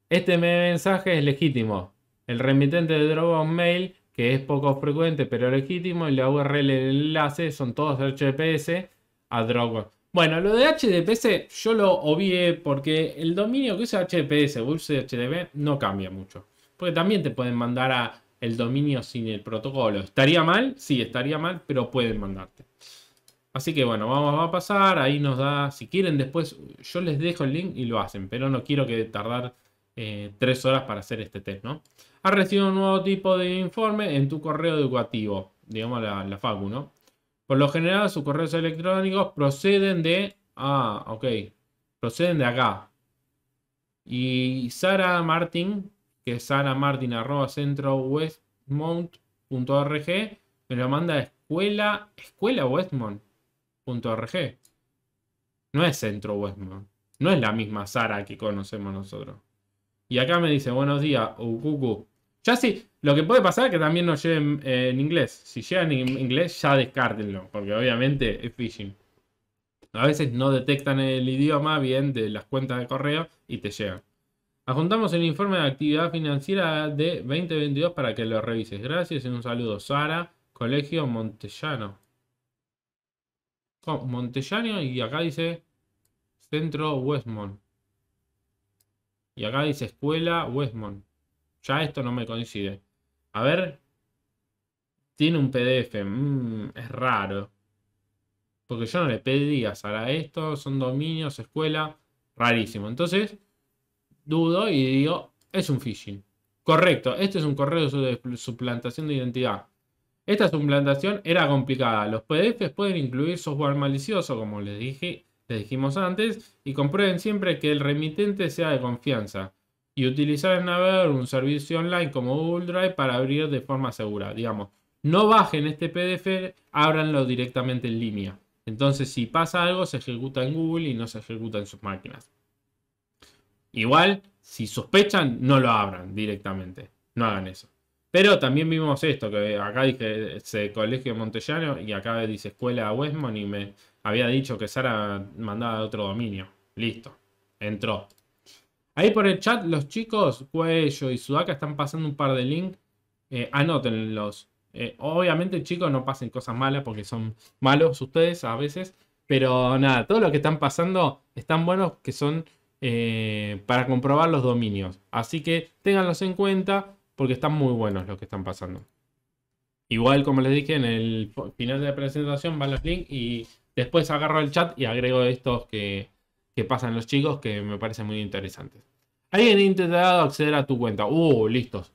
Este mensaje es legítimo. El remitente de Dropbox Mail que es poco frecuente pero legítimo, y la URL del enlace son todos HTTPS a Dropbox. Bueno, lo de HTTPS yo lo obvié porque el dominio que usa HTTPS o no cambia mucho. Porque también te pueden mandar a el dominio sin el protocolo. ¿Estaría mal? Sí, estaría mal, pero pueden mandarte. Así que bueno, vamos a pasar. Ahí nos da, si quieren después, yo les dejo el link y lo hacen. Pero no quiero que tardar eh, tres horas para hacer este test, ¿no? Ha recibido un nuevo tipo de informe en tu correo educativo, digamos la, la FACU, ¿no? Por lo general, sus correos electrónicos proceden de... Ah, ok. Proceden de acá. Y Sara Martin, que es saramartin.centrowestmont.org arroba me lo manda a escuela, escuelawestmont.org. No es centro Westmont. No es la misma Sara que conocemos nosotros. Y acá me dice, buenos días, Ukuku. Ya sí, lo que puede pasar es que también nos lleven eh, en inglés. Si llegan en inglés, ya descártenlo, porque obviamente es phishing. A veces no detectan el idioma bien de las cuentas de correo y te llegan. Ajuntamos el informe de actividad financiera de 2022 para que lo revises. Gracias y un saludo. Sara, Colegio Montellano. Oh, Montellano y acá dice Centro Westmont. Y acá dice Escuela Westmont. Ya esto no me coincide. A ver. Tiene un PDF. Mm, es raro. Porque yo no le pedí a esto. Son dominios, escuela. Rarísimo. Entonces, dudo y digo, es un phishing. Correcto, este es un correo de suplantación de identidad. Esta suplantación era complicada. Los PDFs pueden incluir software malicioso, como les dije, les dijimos antes, y comprueben siempre que el remitente sea de confianza y utilizar en navegador un servicio online como Google Drive para abrir de forma segura. Digamos, no bajen este PDF, ábranlo directamente en línea. Entonces, si pasa algo, se ejecuta en Google y no se ejecuta en sus máquinas. Igual, si sospechan, no lo abran directamente. No hagan eso. Pero también vimos esto, que acá dije Colegio Montellano y acá dice Escuela Westmont y me había dicho que Sara mandaba otro dominio. Listo. Entró. Ahí por el chat, los chicos, Cuello y Sudaka, están pasando un par de links. Eh, anótenlos. Eh, obviamente, chicos, no pasen cosas malas porque son malos ustedes a veces. Pero nada, todo lo que están pasando están buenos que son eh, para comprobar los dominios. Así que ténganlos en cuenta porque están muy buenos los que están pasando. Igual, como les dije, en el final de la presentación van los links y después agarro el chat y agrego estos que, que pasan los chicos que me parecen muy interesantes. Alguien ha intentado acceder a tu cuenta. Uh, listos.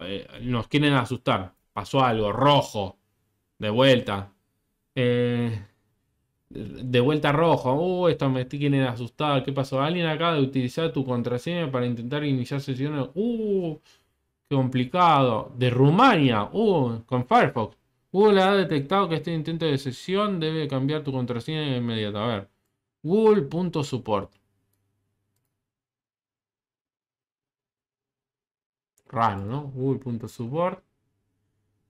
Eh, nos quieren asustar. Pasó algo. Rojo. De vuelta. Eh, de vuelta rojo. Uh, esto me quieren asustado. ¿Qué pasó? Alguien acaba de utilizar tu contraseña para intentar iniciar sesiones. Uh, qué complicado. De Rumania. Uh, con Firefox. Google ha detectado que este intento de sesión debe cambiar tu contraseña inmediata. A ver. Google.support. Raro, ¿no? Google.support.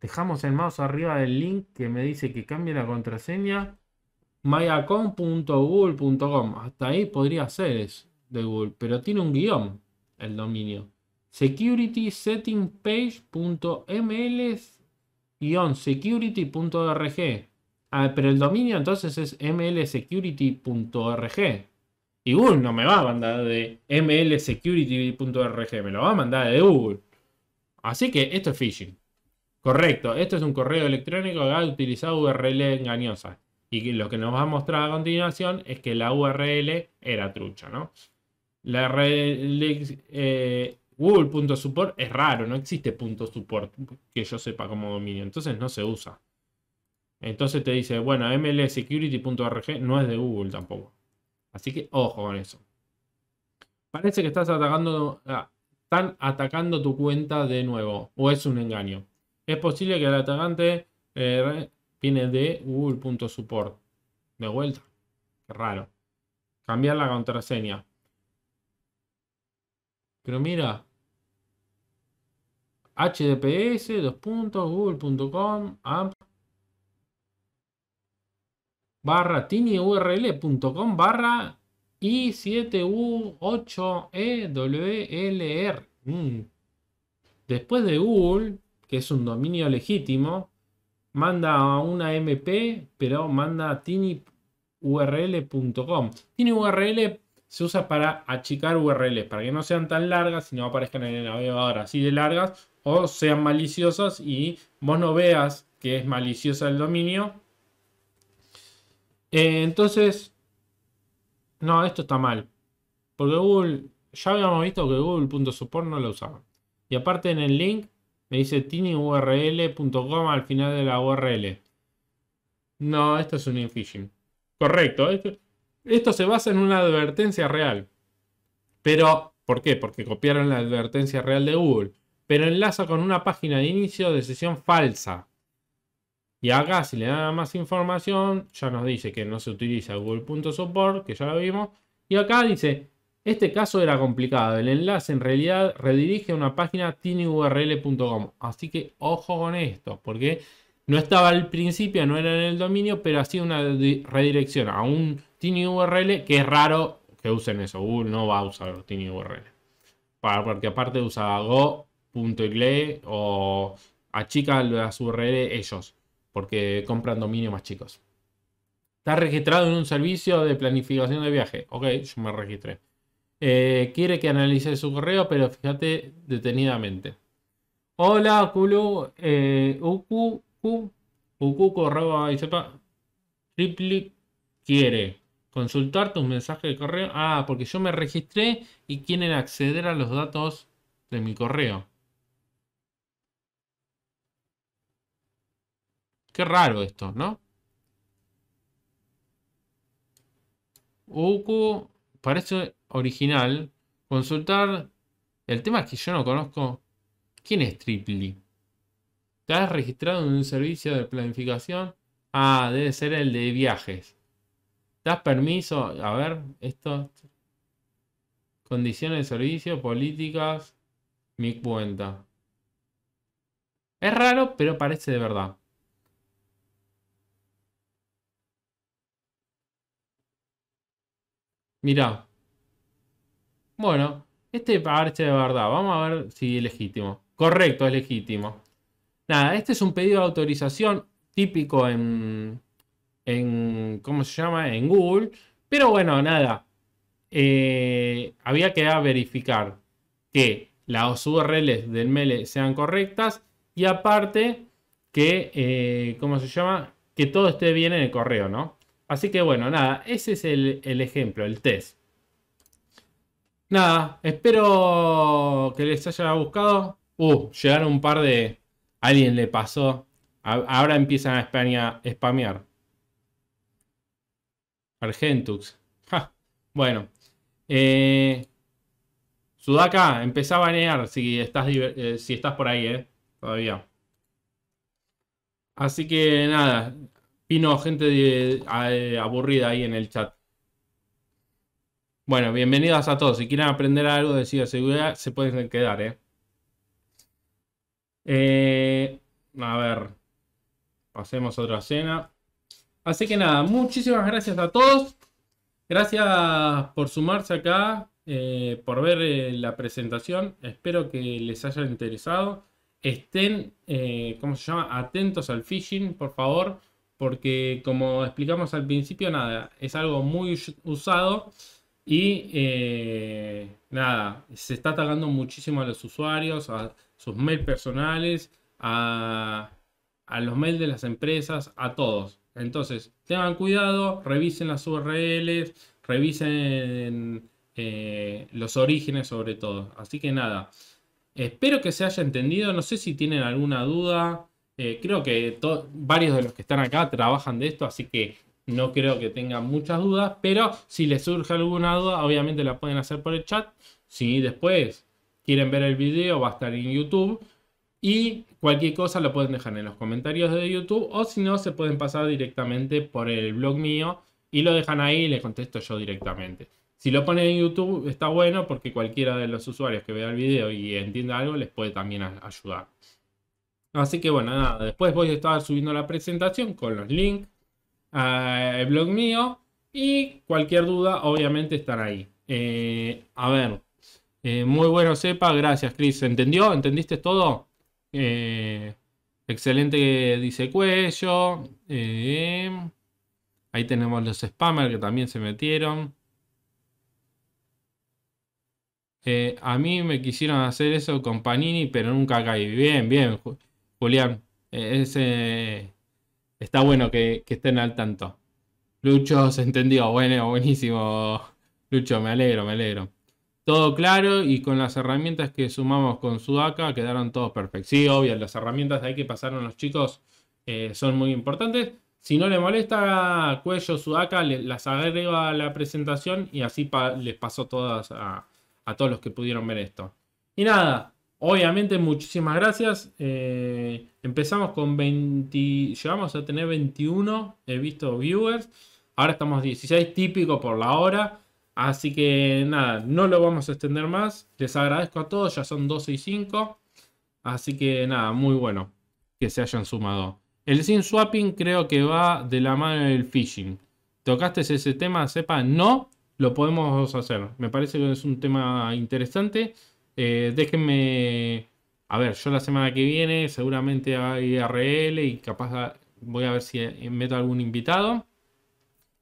Dejamos el mouse arriba del link que me dice que cambie la contraseña. mayacom.google.com Hasta ahí podría ser es de Google, pero tiene un guión el dominio. Security setting security.org Ah, pero el dominio entonces es mlsecurity.org. Y Google no me va a mandar de mlsecurity.org, me lo va a mandar de Google. Así que esto es phishing. Correcto, esto es un correo electrónico que ha utilizado URL engañosa. Y lo que nos va a mostrar a continuación es que la URL era trucha, ¿no? La eh, Google.support es raro, no existe .support que yo sepa como dominio, entonces no se usa. Entonces te dice, bueno, mlsecurity.org no es de Google tampoco. Así que ojo con eso. Parece que estás atacando, ah, están atacando tu cuenta de nuevo o es un engaño. Es posible que el atacante eh, viene de google.support. De vuelta. Qué raro. Cambiar la contraseña. Pero mira. HDPS, google.com, barra tiniurl.com barra i7u8ewlr. Er. Mm. Después de Google, que es un dominio legítimo, manda una MP, pero manda tiniurl.com. Tiniurl se usa para achicar URLs, para que no sean tan largas y no aparezcan en el navegador así de largas o sean maliciosas y vos no veas que es maliciosa el dominio eh, entonces, no, esto está mal. Porque Google, ya habíamos visto que Google.support no lo usaba. Y aparte en el link me dice tinyurl.com al final de la URL. No, esto es un phishing. Correcto. Esto, esto se basa en una advertencia real. Pero, ¿por qué? Porque copiaron la advertencia real de Google. Pero enlaza con una página de inicio de sesión falsa. Y acá, si le da más información, ya nos dice que no se utiliza Google.support, que ya lo vimos. Y acá dice, este caso era complicado. El enlace en realidad redirige a una página tinyurl.com. Así que ojo con esto, porque no estaba al principio, no era en el dominio, pero hacía una redirección a un tinyurl, que es raro que usen eso. Google no va a usar tinyurl. Porque aparte usa go.igle o achica las URL ellos porque compran dominio más chicos. Está registrado en un servicio de planificación de viaje. Ok, yo me registré. Eh, quiere que analice su correo, pero fíjate detenidamente. Hola, Kulu, eh, Uku, Uku, Uku, correo, Tripli quiere consultar tus mensaje de correo. Ah, porque yo me registré y quieren acceder a los datos de mi correo. Qué raro esto, ¿no? Uku parece original. Consultar. El tema es que yo no conozco. ¿Quién es Triply? ¿Te has registrado en un servicio de planificación? Ah, debe ser el de viajes. ¿Das permiso? A ver, esto. Condiciones de servicio, políticas, mi cuenta. Es raro, pero parece de verdad. Mirá. Bueno, este parche de verdad. Vamos a ver si es legítimo. Correcto, es legítimo. Nada, este es un pedido de autorización típico en, en ¿cómo se llama? En Google. Pero bueno, nada. Eh, había que verificar que las URLs del mail sean correctas y aparte que, eh, ¿cómo se llama? Que todo esté bien en el correo, ¿no? Así que bueno, nada, ese es el, ejemplo, el test. Nada, espero que les haya buscado. Uh, llegaron un par de... Alguien le pasó. Ahora empiezan a España spamear. Argentux. Bueno. Eh... Sudaka, empezá a banear si estás, eh, si estás por ahí, ¿eh? Todavía. Así que nada, vino gente aburrida ahí en el chat. Bueno, bienvenidos a todos. Si quieren aprender algo de ciberseguridad, se pueden quedar, eh. Eh, a ver. Pasemos a otra cena Así que nada, muchísimas gracias a todos. Gracias por sumarse acá, eh, por ver la presentación. Espero que les haya interesado. Estén, como ¿cómo se llama? Atentos al phishing, por favor porque como explicamos al principio, nada, es algo muy usado y eh, nada, se está atacando muchísimo a los usuarios, a sus mails personales, a, los mails de las empresas, a todos. Entonces, tengan cuidado, revisen las URLs, revisen eh, los orígenes sobre todo. Así que nada, espero que se haya entendido, no sé si tienen alguna duda. Eh, creo que varios de los que están acá trabajan de esto, así que no creo que tengan muchas dudas, pero si les surge alguna duda, obviamente la pueden hacer por el chat. Si después quieren ver el video, va a estar en YouTube. Y cualquier cosa lo pueden dejar en los comentarios de YouTube o si no, se pueden pasar directamente por el blog mío y lo dejan ahí y le contesto yo directamente. Si lo ponen en YouTube está bueno porque cualquiera de los usuarios que vea el video y entienda algo les puede también ayudar. Así que bueno, nada, después voy a estar subiendo la presentación con los links al blog mío y cualquier duda obviamente estará ahí. Eh, a ver, eh, muy bueno sepa, gracias Chris, ¿entendió? ¿Entendiste todo? Eh, excelente dice cuello. ahí tenemos los spammers que también se metieron. a mí me quisieron hacer eso con Panini, pero nunca caí. Bien, bien. Julián, eh, está bueno que, estén al tanto. Lucho se entendió, bueno, buenísimo. Lucho, me alegro, me alegro. Todo claro y con las herramientas que sumamos con Sudaca quedaron todos perfectos. Sí, obvio, las herramientas de ahí que pasaron los chicos eh, son muy importantes. Si no le molesta, Cuello, Sudaca, las agrego a la presentación y así les pasó todas a todos los que pudieron ver esto. Y nada, Obviamente, muchísimas gracias. Eh, empezamos con 20, llegamos a tener 21, he visto viewers. Ahora estamos 16, típico por la hora. Así que nada, no lo vamos a extender más. Les agradezco a todos, ya son 12 y 5. Así que nada, muy bueno que se hayan sumado. El sin swapping creo que va de la mano del phishing. ¿Tocaste ese tema? Sepa, no, lo podemos hacer. Me parece que es un tema interesante. Eh, déjenme. A ver, yo la semana que viene seguramente hay RL y capaz voy a ver si eh, meto algún invitado.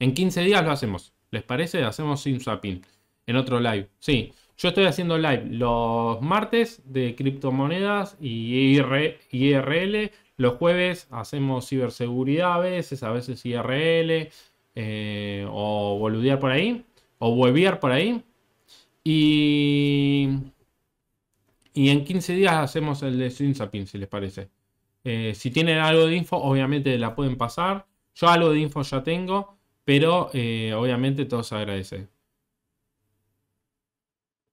En 15 días lo hacemos. ¿Les parece? Hacemos sin zapping en otro live. Sí, yo estoy haciendo live los martes de criptomonedas y IRL. Los jueves hacemos ciberseguridad a veces, a veces IRL eh, o boludear por ahí o hueviar por ahí. Y y en 15 días hacemos el de Sinsapin, si les parece. Eh, si tienen algo de info, obviamente la pueden pasar. Yo algo de info ya tengo, pero eh, obviamente todos se agradece.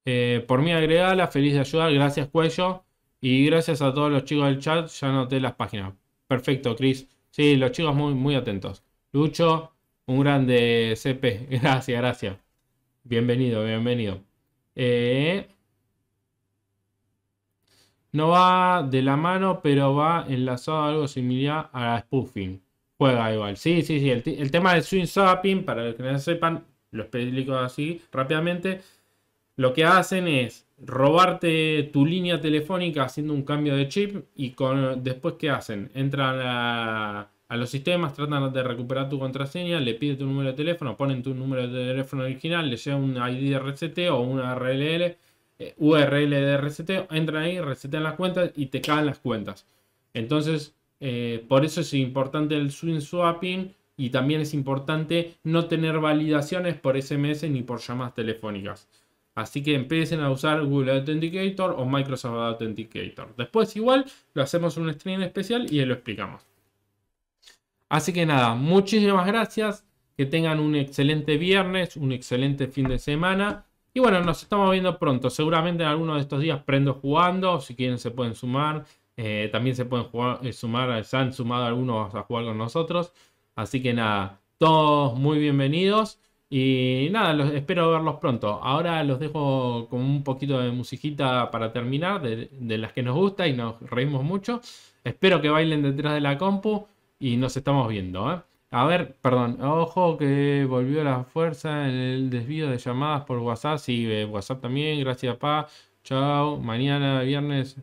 Eh, por mí agregada, feliz de ayudar, gracias Cuello. Y gracias a todos los chicos del chat, ya noté las páginas. Perfecto, Chris. Sí, los chicos muy, muy atentos. Lucho, un grande CP. Gracias, gracias. Bienvenido, bienvenido. Eh, no va de la mano, pero va enlazado a algo similar a la spoofing. Juega igual. Sí, sí, sí. El, tema del swing swapping, para los que no sepan, lo explico así rápidamente. Lo que hacen es robarte tu línea telefónica haciendo un cambio de chip y con, después ¿qué hacen? Entran a, los sistemas, tratan de recuperar tu contraseña, le piden tu número de teléfono, ponen tu número de teléfono original, le llevan un ID RCT o una RLL URL de reseteo, entran ahí, resetean las cuentas y te caen las cuentas. Entonces, eh, por eso es importante el swing swapping y también es importante no tener validaciones por SMS ni por llamadas telefónicas. Así que empiecen a usar Google Authenticator o Microsoft Authenticator. Después igual lo hacemos un stream especial y lo explicamos. Así que nada, muchísimas gracias. Que tengan un excelente viernes, un excelente fin de semana y bueno, nos estamos viendo pronto. Seguramente en alguno de estos días prendo jugando. Si quieren se pueden sumar. Eh, también se pueden eh, sumar, se han sumado algunos a jugar con nosotros. Así que nada, todos muy bienvenidos. Y nada, espero verlos pronto. Ahora los dejo con un poquito de musiquita para terminar, de, las que nos gusta y nos reímos mucho. Espero que bailen detrás de la compu y nos estamos viendo. ¿eh? A ver, perdón, ojo que volvió la fuerza en el desvío de llamadas por WhatsApp. Sí, eh, WhatsApp también, gracias, pa. Chao, mañana viernes.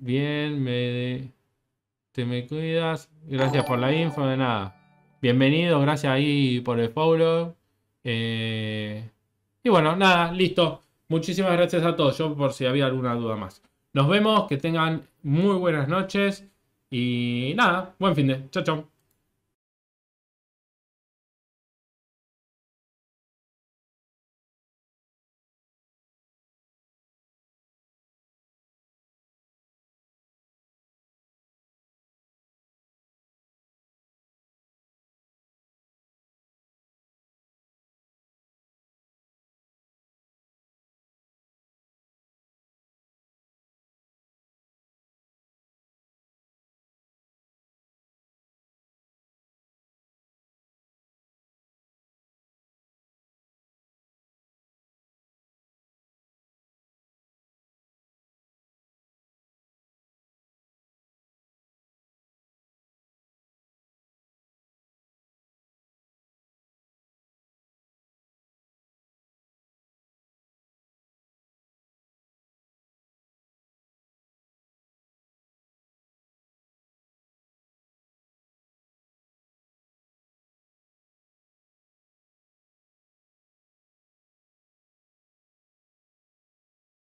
Bien, te me cuidas. Gracias por la info, de nada. Bienvenido, gracias ahí por el follow. Eh, y bueno, nada, listo. Muchísimas gracias a todos. Yo por si había alguna duda más. Nos vemos, que tengan muy buenas noches. Y nada, buen fin de. Chao, chao.